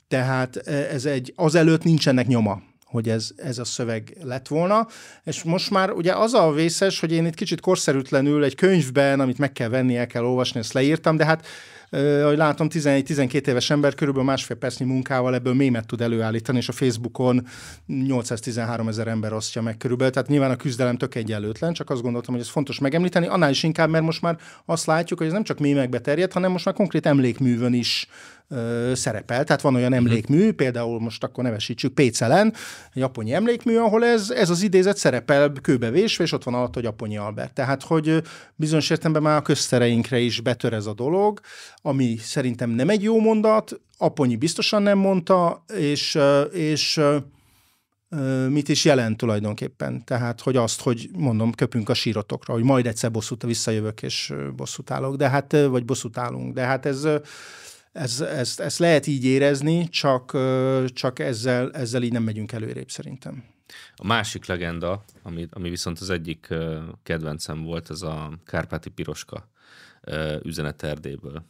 tehát ez egy, azelőtt nincsenek nyoma hogy ez, ez a szöveg lett volna. És most már ugye az a vészes, hogy én itt kicsit korszerűtlenül egy könyvben, amit meg kell venni, el kell olvasni, ezt leírtam, de hát eh, ahogy látom, 11-12 éves ember körülbelül másfél percnyi munkával ebből mémet tud előállítani, és a Facebookon 813 ezer ember osztja meg körülbelül. Tehát nyilván a küzdelem tök egyenlőtlen, csak azt gondoltam, hogy ez fontos megemlíteni, annál is inkább, mert most már azt látjuk, hogy ez nem csak mémekbe terjed, hanem most már konkrét emlékművön is ö, szerepel. Tehát van olyan mhm. emlékmű, például most akkor nevesítsük Pécelen, japoni emlékmű, ahol ez, ez az idézet szerepel kőbevésve, és ott van alatt, hogy Aponyi Albert. Tehát, hogy bizonyos értemben már a köztereinkre is betör ez a dolog, ami szerintem nem egy jó mondat, Aponyi biztosan nem mondta, és, és mit is jelent tulajdonképpen. Tehát, hogy azt, hogy mondom, köpünk a sírotokra, hogy majd egyszer bosszút visszajövök, és bosszút állok, de hát, vagy bosszút állunk. De hát ez, ez, ezt, ezt lehet így érezni, csak, csak ezzel, ezzel így nem megyünk előrébb szerintem. A másik legenda, ami, ami viszont az egyik kedvencem volt, ez a Kárpáti Piroska üzenet Erdélyből.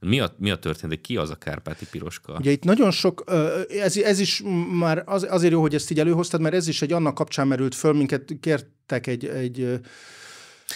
Mi a, mi a történet, ki az a kárpáti piroska? Ugye itt nagyon sok, ez, ez is már az, azért jó, hogy ezt így előhoztad, mert ez is egy annak kapcsán merült föl, minket kértek egy, egy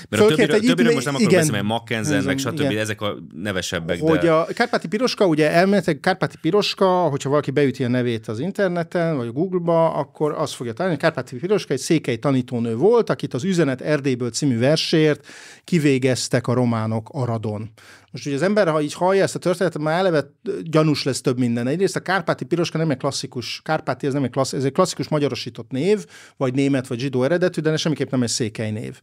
mert Fölkért a többiről, egy többiről most nem akarok igen, beszélni, mert Mackenzen, meg stb. Igen. Ezek a nevesebbek. Hogy de... a Kárpáti Piroska, ugye elméletileg Kárpáti Piroska, hogyha valaki beüti a nevét az interneten, vagy a Google-ba, akkor azt fogja találni, hogy Kárpáti Piroska egy székely tanítónő volt, akit az Üzenet Erdélyből című versért kivégeztek a románok Aradon. Most ugye az ember, ha így hallja ezt a történetet, már eleve gyanús lesz több minden. Egyrészt a kárpáti piroska nem egy klasszikus, kárpáti ez nem egy klassz, ez egy klasszikus magyarosított név, vagy német, vagy zsidó eredetű, de semmiképp nem egy székely név.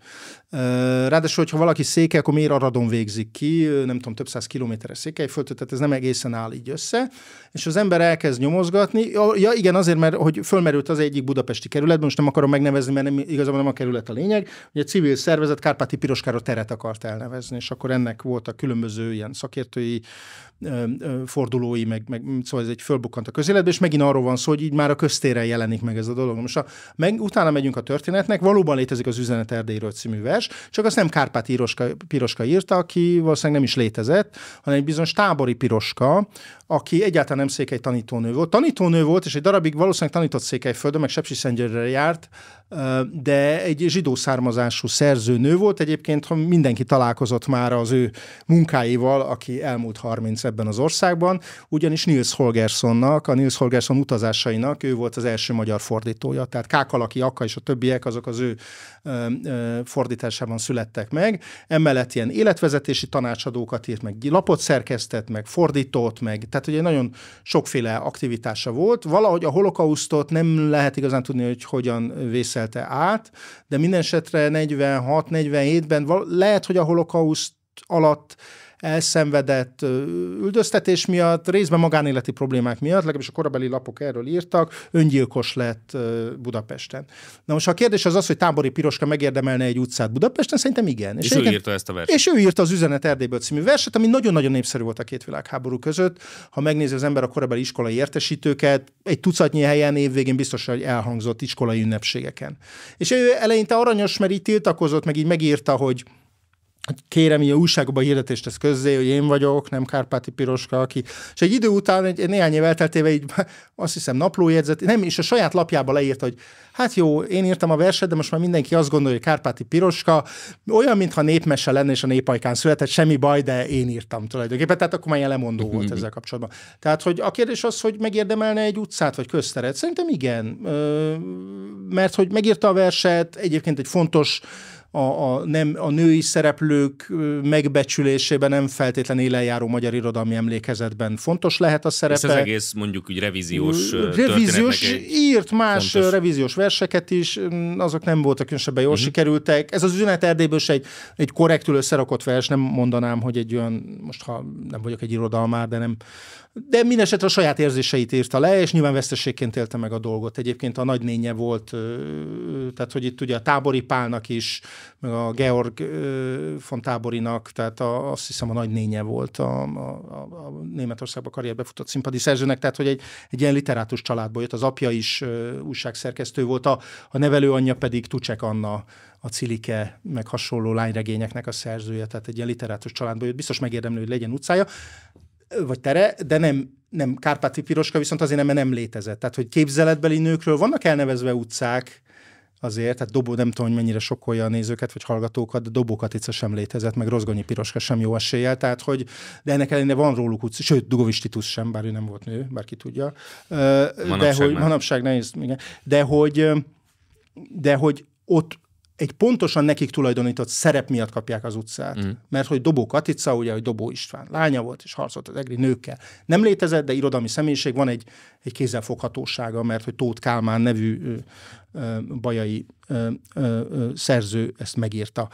Ráadásul, hogyha valaki széke, akkor miért Aradon végzik ki, nem tudom, több száz kilométeres székelyföldtől, tehát ez nem egészen áll így össze. És az ember elkezd nyomozgatni. Ja, igen, azért, mert hogy fölmerült az egyik budapesti kerületben, most nem akarom megnevezni, mert nem, igazából nem a kerület a lényeg, hogy a civil szervezet kárpáti piroskára teret akart elnevezni, és akkor ennek voltak különböző különböző ilyen szakértői fordulói, meg, meg szóval ez egy fölbukkant a közéletbe, és megint arról van szó, hogy így már a köztéren jelenik meg ez a dolog. Most a, meg, utána megyünk a történetnek, valóban létezik az Üzenet Erdélyről című vers, csak azt nem Kárpát Iroska, Piroska írta, aki valószínűleg nem is létezett, hanem egy bizonyos tábori Piroska, aki egyáltalán nem székely tanítónő volt. Tanítónő volt, és egy darabig valószínűleg tanított Székelyföldön, meg Sepsiszentgyörre járt, de egy zsidó származású szerzőnő volt. Egyébként ha mindenki találkozott már az ő munkáival, aki elmúlt 30 ebben az országban, ugyanis Nils Holgerssonnak, a Nils Holgersson utazásainak ő volt az első magyar fordítója. Tehát Kákalaki, Akka és a többiek azok az ő fordításában születtek meg. Emellett ilyen életvezetési tanácsadókat írt, meg lapot szerkesztett, meg fordított, meg tehát tehát ugye nagyon sokféle aktivitása volt. Valahogy a holokausztot nem lehet igazán tudni, hogy hogyan vészelte át, de minden esetre 46-47-ben lehet, hogy a holokauszt alatt elszenvedett üldöztetés miatt, részben magánéleti problémák miatt, legalábbis a korabeli lapok erről írtak, öngyilkos lett Budapesten. Na most ha a kérdés az az, hogy tábori piroska megérdemelne egy utcát Budapesten, szerintem igen. És, és ő igen, írta ezt a verset. És ő írta az Üzenet Erdélyből című verset, ami nagyon-nagyon népszerű volt a két világháború között. Ha megnézi az ember a korabeli iskolai értesítőket, egy tucatnyi helyen évvégén biztos, hogy elhangzott iskolai ünnepségeken. És ő eleinte aranyos, mert így tiltakozott, meg így megírta, hogy Hát kérem, ilyen újságokban hirdetést tesz közzé, hogy én vagyok, nem Kárpáti Piroska, aki... És egy idő után, egy, egy néhány év elteltével így azt hiszem naplójegyzet, nem, és a saját lapjába leírta, hogy hát jó, én írtam a verset, de most már mindenki azt gondolja, hogy Kárpáti Piroska olyan, mintha népmese lenne, és a népajkán született, semmi baj, de én írtam tulajdonképpen. Tehát akkor már ilyen lemondó volt mhm. ezzel kapcsolatban. Tehát, hogy a kérdés az, hogy megérdemelne egy utcát vagy közteret. Szerintem igen, mert hogy megírta a verset, egyébként egy fontos a, a, nem, a női szereplők megbecsülésében nem feltétlenül élenjáró magyar irodalmi emlékezetben fontos lehet a szerepe. Ez az egész mondjuk úgy revíziós Revíziós, írt más fontos. revíziós verseket is, azok nem voltak különösebben jól uh-huh. sikerültek. Ez az üzenet Erdélyből egy, egy korrektül összerakott vers, nem mondanám, hogy egy olyan, most ha nem vagyok egy irodalmár, de nem de mindesetre a saját érzéseit írta le, és nyilván veszteségként élte meg a dolgot. Egyébként a nagynénye volt, tehát hogy itt ugye a tábori pálnak is, meg a Georg von táborinak, tehát a, azt hiszem a nagynénye volt a, a, a Németországba karrierbe futott színpadi szerzőnek, tehát hogy egy, egy ilyen literátus családból jött. Az apja is újságszerkesztő volt, a, a nevelőanyja pedig Tucsek Anna, a Cilike, meg hasonló lányregényeknek a szerzője, tehát egy ilyen literátus családból jött. Biztos megérdemlő, hogy legyen utcája vagy tere, de nem, nem Kárpáti Piroska viszont azért nem, nem létezett. Tehát, hogy képzeletbeli nőkről vannak elnevezve utcák, azért, tehát Dobó nem tudom, hogy mennyire sokkolja a nézőket vagy hallgatókat, de Dobó Katica sem létezett, meg Rozgonyi Piroska sem jó eséllyel, tehát hogy, de ennek ellenére van róluk utca, sőt, Dugovis Titus sem, bár ő nem volt nő, bárki tudja. Manapság de hogy, manapság nehéz, igen. De hogy, de hogy ott egy pontosan nekik tulajdonított szerep miatt kapják az utcát. Mm. Mert hogy Dobó Katica, ugye, hogy Dobó István lánya volt, és harcolt az egri nőkkel. Nem létezett, de irodalmi személyiség van egy, egy kézzelfoghatósága, mert hogy Tóth Kálmán nevű bajai szerző ezt megírta.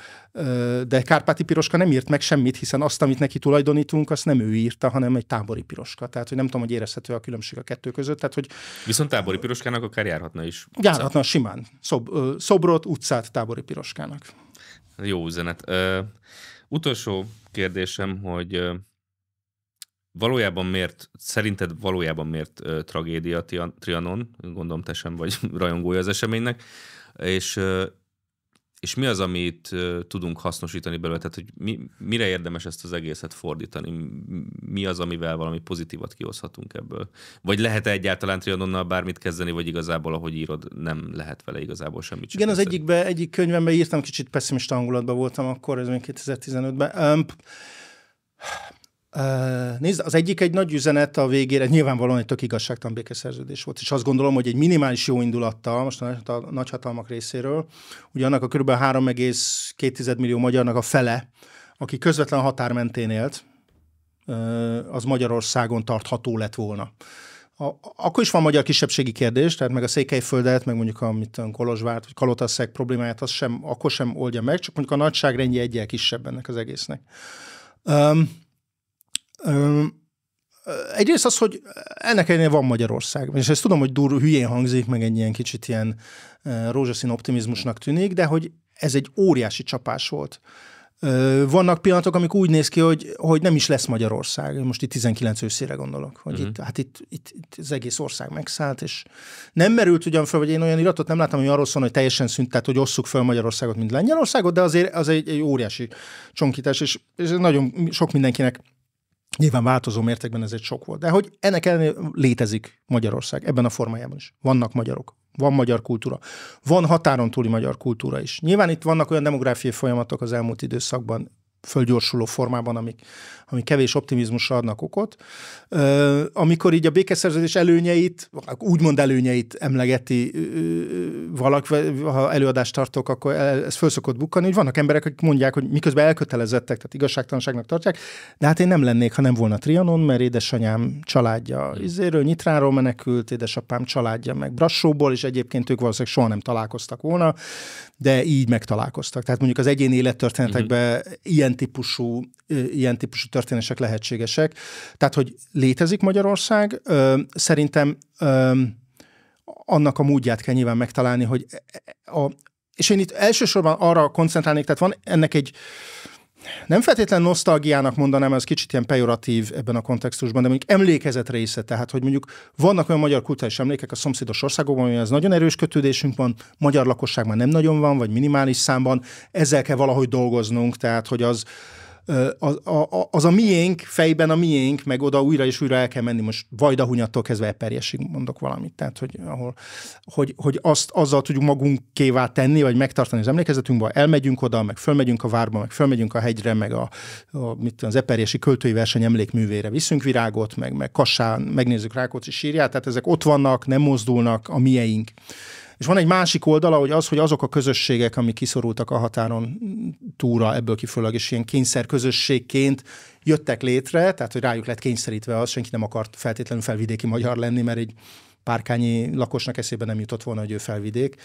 De Kárpáti Piroska nem írt meg semmit, hiszen azt, amit neki tulajdonítunk, azt nem ő írta, hanem egy tábori piroska. Tehát, hogy nem tudom, hogy érezhető a különbség a kettő között. Tehát, hogy Viszont tábori piroskának akár járhatna is. Járhatna simán. Szob, szobrot, utcát tábori piroskának. Jó üzenet. Ö, utolsó kérdésem, hogy valójában miért, szerinted valójában miért ö, tragédia Trianon, gondolom te sem vagy rajongója az eseménynek, és, ö, és mi az, amit ö, tudunk hasznosítani belőle, tehát hogy mi, mire érdemes ezt az egészet fordítani, mi az, amivel valami pozitívat kihozhatunk ebből, vagy lehet-e egyáltalán Trianonnal bármit kezdeni, vagy igazából, ahogy írod, nem lehet vele igazából semmit sem Igen, az egyikbe, egyik könyvemben írtam, kicsit pessimista hangulatban voltam akkor, ez még 2015-ben. Um, nézd, az egyik egy nagy üzenet a végére, nyilvánvalóan egy tök igazságtalan békeszerződés volt, és azt gondolom, hogy egy minimális jó indulattal, most a nagyhatalmak részéről, ugye annak a kb. 3,2 millió magyarnak a fele, aki közvetlen határ mentén élt, az Magyarországon tartható lett volna. A, akkor is van magyar kisebbségi kérdés, tehát meg a Székelyföldet, meg mondjuk a mit, Kolozsvárt, vagy Kalotaszeg problémáját, az sem, akkor sem oldja meg, csak mondjuk a nagyságrendje egyel kisebb ennek az egésznek. Um, Egyrészt az, hogy ennek ennél van Magyarország, és ezt tudom, hogy dur hülyén hangzik, meg egy ilyen kicsit ilyen rózsaszín optimizmusnak tűnik, de hogy ez egy óriási csapás volt. Vannak pillanatok, amik úgy néz ki, hogy, hogy nem is lesz Magyarország. Most itt 19 őszére gondolok, hogy uh-huh. itt, hát itt, itt, itt az egész ország megszállt, és nem merült ugyan fel, vagy én olyan iratot nem láttam, hogy arról szól, hogy teljesen szűnt, tehát hogy osszuk föl Magyarországot, mint Lengyelországot, de azért az egy, egy óriási csonkítás, és, és nagyon sok mindenkinek Nyilván változó mértékben ez egy sok volt. De hogy ennek ellenére létezik Magyarország ebben a formájában is. Vannak magyarok, van magyar kultúra, van határon túli magyar kultúra is. Nyilván itt vannak olyan demográfiai folyamatok az elmúlt időszakban, fölgyorsuló formában, amik, ami kevés optimizmusra adnak okot. amikor így a békeszerződés előnyeit, úgymond előnyeit emlegeti valaki, ha előadást tartok, akkor ez föl szokott bukkani, hogy vannak emberek, akik mondják, hogy miközben elkötelezettek, tehát igazságtalanságnak tartják, de hát én nem lennék, ha nem volna Trianon, mert édesanyám családja hmm. izéről, Nyitráról menekült, édesapám családja meg Brassóból, és egyébként ők valószínűleg soha nem találkoztak volna, de így megtalálkoztak. Tehát mondjuk az egyéni élettörténetekben uh-huh. ilyen típusú, ilyen típusú történések lehetségesek. Tehát, hogy létezik Magyarország, szerintem annak a módját kell nyilván megtalálni, hogy e, e, a, és én itt elsősorban arra koncentrálnék, tehát van ennek egy, nem feltétlen nosztalgiának mondanám, ez kicsit ilyen pejoratív ebben a kontextusban, de mondjuk emlékezet része, tehát hogy mondjuk vannak olyan magyar kultúrás emlékek a szomszédos országokban, hogy ez nagyon erős kötődésünk van, magyar lakosság már nem nagyon van, vagy minimális számban, ezzel kell valahogy dolgoznunk, tehát hogy az az a, az a miénk, fejben a miénk, meg oda újra és újra el kell menni, most vajdahunyattól kezdve eperjesig mondok valamit, tehát hogy, ahol, hogy, hogy azt azzal tudjuk magunkévá tenni, vagy megtartani az emlékezetünkbe, elmegyünk oda, meg fölmegyünk a várba, meg fölmegyünk a hegyre, meg a, a mit, az eperjesi költői verseny emlékművére viszünk virágot, meg, meg kassán megnézzük Rákóczi sírját, tehát ezek ott vannak, nem mozdulnak, a mieink. És van egy másik oldala, hogy az, hogy azok a közösségek, amik kiszorultak a határon túra ebből kifolyólag, is ilyen kényszer közösségként jöttek létre, tehát hogy rájuk lett kényszerítve az, senki nem akart feltétlenül felvidéki magyar lenni, mert egy párkányi lakosnak eszébe nem jutott volna, hogy ő felvidék.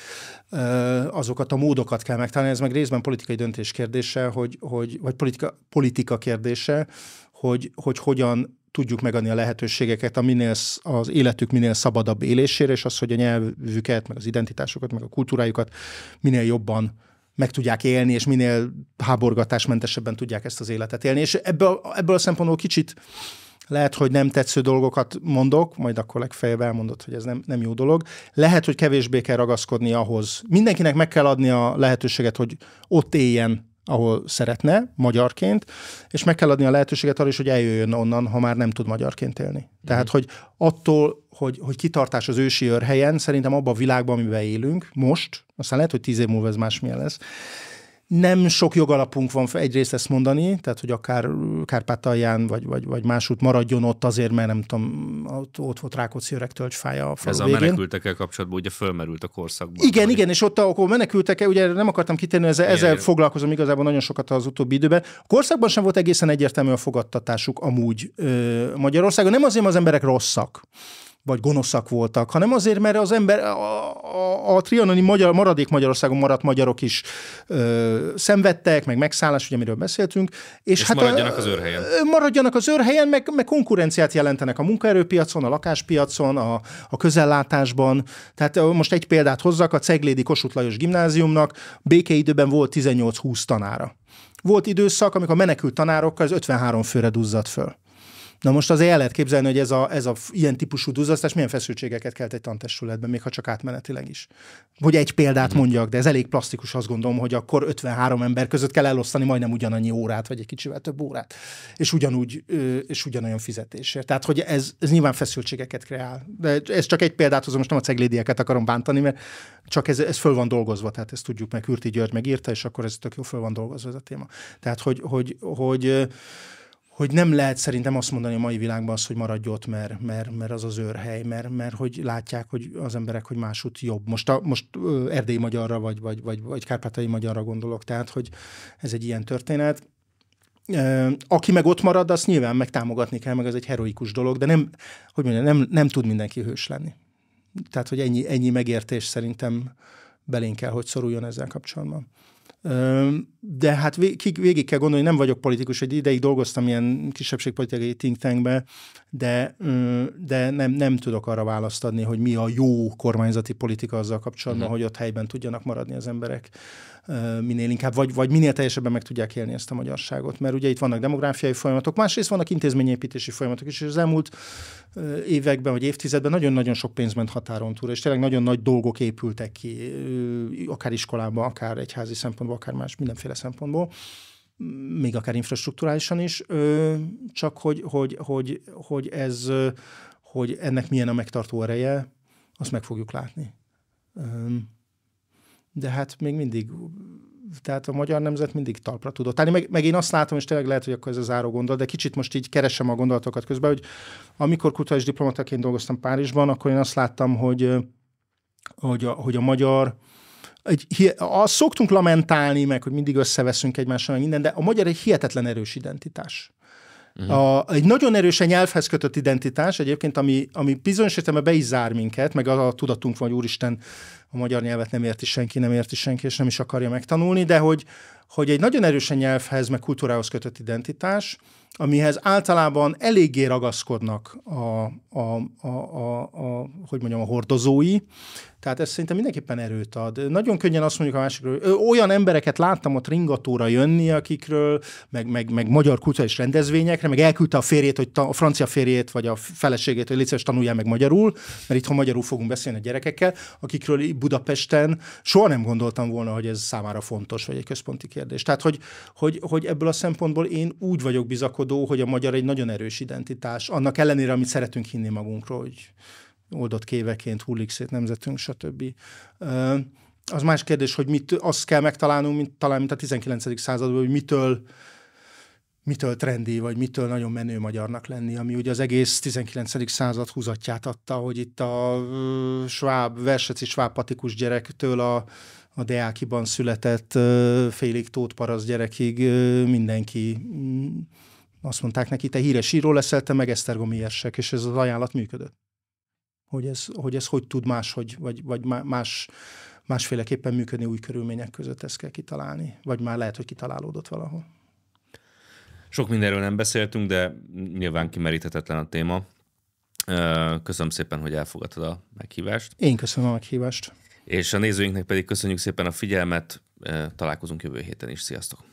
Azokat a módokat kell megtalálni, ez meg részben politikai döntés kérdése, hogy, hogy, vagy politika, politika kérdése, hogy, hogy hogyan tudjuk megadni a lehetőségeket a minél, az életük minél szabadabb élésére, és az, hogy a nyelvüket, meg az identitásukat, meg a kultúrájukat minél jobban meg tudják élni, és minél háborgatásmentesebben tudják ezt az életet élni. És ebből, ebből a szempontból kicsit lehet, hogy nem tetsző dolgokat mondok, majd akkor legfeljebb elmondott, hogy ez nem, nem jó dolog. Lehet, hogy kevésbé kell ragaszkodni ahhoz. Mindenkinek meg kell adni a lehetőséget, hogy ott éljen, ahol szeretne, magyarként, és meg kell adni a lehetőséget arra is, hogy eljöjjön onnan, ha már nem tud magyarként élni. Mhm. Tehát, hogy attól, hogy, hogy kitartás az ősi őrhelyen, szerintem abban a világban, amiben élünk most, aztán lehet, hogy tíz év múlva ez másmilyen lesz, nem sok jogalapunk van egyrészt ezt mondani, tehát hogy akár Kárpátalján vagy, vagy, vagy másút maradjon ott azért, mert nem tudom, ott, ott volt Rákóczi öreg tölcsfája a falu Ez a menekültekkel kapcsolatban ugye fölmerült a korszakban. Igen, vagy... igen, és ott akkor menekültek, ugye nem akartam kitérni, ezzel, igen, ezzel foglalkozom igazából nagyon sokat az utóbbi időben. A korszakban sem volt egészen egyértelmű a fogadtatásuk amúgy ö, Magyarországon. Nem azért az emberek rosszak, vagy gonoszak voltak, hanem azért, mert az ember, a, a, a trianoni magyar, maradék Magyarországon maradt magyarok is ö, szenvedtek, meg megszállás, ugye amiről beszéltünk. És, és hát maradjanak a, az őrhelyen. Maradjanak az őrhelyen, meg, meg konkurenciát jelentenek a munkaerőpiacon, a lakáspiacon, a, a közellátásban. Tehát most egy példát hozzak, a Ceglédi Kossuth Lajos gimnáziumnak békeidőben volt 18-20 tanára. Volt időszak, amikor menekült tanárokkal az 53 főre duzzadt föl. Na most azért el lehet képzelni, hogy ez a, ez a ilyen típusú duzzasztás milyen feszültségeket kelt egy tantestületben, még ha csak átmenetileg is. Hogy egy példát mhm. mondjak, de ez elég plastikus, azt gondolom, hogy akkor 53 ember között kell elosztani majdnem ugyanannyi órát, vagy egy kicsivel több órát, és ugyanúgy, és ugyanolyan fizetésért. Tehát, hogy ez, ez nyilván feszültségeket kreál. De ez csak egy példát hozom, most nem a ceglédieket akarom bántani, mert csak ez, ez föl van dolgozva, tehát ezt tudjuk, meg Kürti György megírta, és akkor ez tök jó föl van dolgozva ez a téma. Tehát, hogy, hogy, hogy, hogy hogy nem lehet szerintem azt mondani a mai világban az, hogy maradj ott, mert, mert, mert az az őrhely, mert, mert hogy látják hogy az emberek, hogy másút jobb. Most, a, most erdélyi magyarra, vagy, vagy, vagy, vagy kárpátai magyarra gondolok, tehát, hogy ez egy ilyen történet. Aki meg ott marad, azt nyilván meg támogatni kell, meg ez egy heroikus dolog, de nem, hogy mondjam, nem, nem tud mindenki hős lenni. Tehát, hogy ennyi, ennyi megértés szerintem belénk kell, hogy szoruljon ezzel kapcsolatban de hát végig, végig kell gondolni, nem vagyok politikus, egy ideig dolgoztam ilyen kisebbségpolitikai think tankbe, de, de nem, nem tudok arra választ adni, hogy mi a jó kormányzati politika azzal kapcsolatban, uh hogy ott helyben tudjanak maradni az emberek minél inkább, vagy, vagy minél teljesebben meg tudják élni ezt a magyarságot. Mert ugye itt vannak demográfiai folyamatok, másrészt vannak intézményépítési folyamatok is, és az elmúlt években vagy évtizedben nagyon-nagyon sok pénz ment határon túl, és tényleg nagyon nagy dolgok épültek ki, akár iskolában, akár egyházi szempontból, akár más, mindenféle mindenféle szempontból, még akár infrastruktúrálisan is, csak hogy, hogy, hogy, hogy ez, hogy ennek milyen a megtartó ereje, azt meg fogjuk látni. De hát még mindig tehát a magyar nemzet mindig talpra tudott állni. Meg, meg én azt látom, és tényleg lehet, hogy akkor ez a záró gondolat, de kicsit most így keresem a gondolatokat közben, hogy amikor kutatás diplomataként dolgoztam Párizsban, akkor én azt láttam, hogy, hogy, a, hogy a magyar egy, azt szoktunk lamentálni, meg hogy mindig összeveszünk egymással, minden, de a magyar egy hihetetlen erős identitás. Uh-huh. A, egy nagyon erős nyelvhez kötött identitás egyébként, ami, ami bizonyos értelemben be is zár minket, meg az a tudatunk van, hogy úristen, a magyar nyelvet nem érti senki, nem érti senki, és nem is akarja megtanulni, de hogy, hogy egy nagyon erősen nyelvhez, meg kultúrához kötött identitás, amihez általában eléggé ragaszkodnak a, a, a, a, a, hogy mondjam, a hordozói, tehát ez szerintem mindenképpen erőt ad. Nagyon könnyen azt mondjuk a másikról, olyan embereket láttam ott ringatóra jönni, akikről, meg, meg, meg magyar kulturális rendezvényekre, meg elküldte a férjét, hogy ta, a francia férjét, vagy a feleségét, hogy licenc tanulja meg magyarul, mert itt ha magyarul fogunk beszélni a gyerekekkel, akikről Budapesten soha nem gondoltam volna, hogy ez számára fontos, vagy egy központi kérdés. Tehát, hogy, hogy, hogy ebből a szempontból én úgy vagyok bizakodó, gondolkodó, hogy a magyar egy nagyon erős identitás, annak ellenére, amit szeretünk hinni magunkról, hogy oldott kéveként hullik szét nemzetünk, stb. Az más kérdés, hogy mit, azt kell megtalálnunk, mint, talán mint a 19. században, hogy mitől mitől trendi, vagy mitől nagyon menő magyarnak lenni, ami ugye az egész 19. század húzatját adta, hogy itt a sváb, verseci sváb patikus gyerektől a, a Deákiban született félig tótparasz gyerekig mindenki mm, azt mondták neki, te híres író leszel, te meg esztergomi érsek, és ez az ajánlat működött. Hogy ez hogy, ez hogy tud más, hogy vagy, vagy más, másféleképpen működni új körülmények között, ezt kell kitalálni. Vagy már lehet, hogy kitalálódott valahol. Sok mindenről nem beszéltünk, de nyilván kimeríthetetlen a téma. Köszönöm szépen, hogy elfogadtad a meghívást. Én köszönöm a meghívást. És a nézőinknek pedig köszönjük szépen a figyelmet, találkozunk jövő héten is. Sziasztok!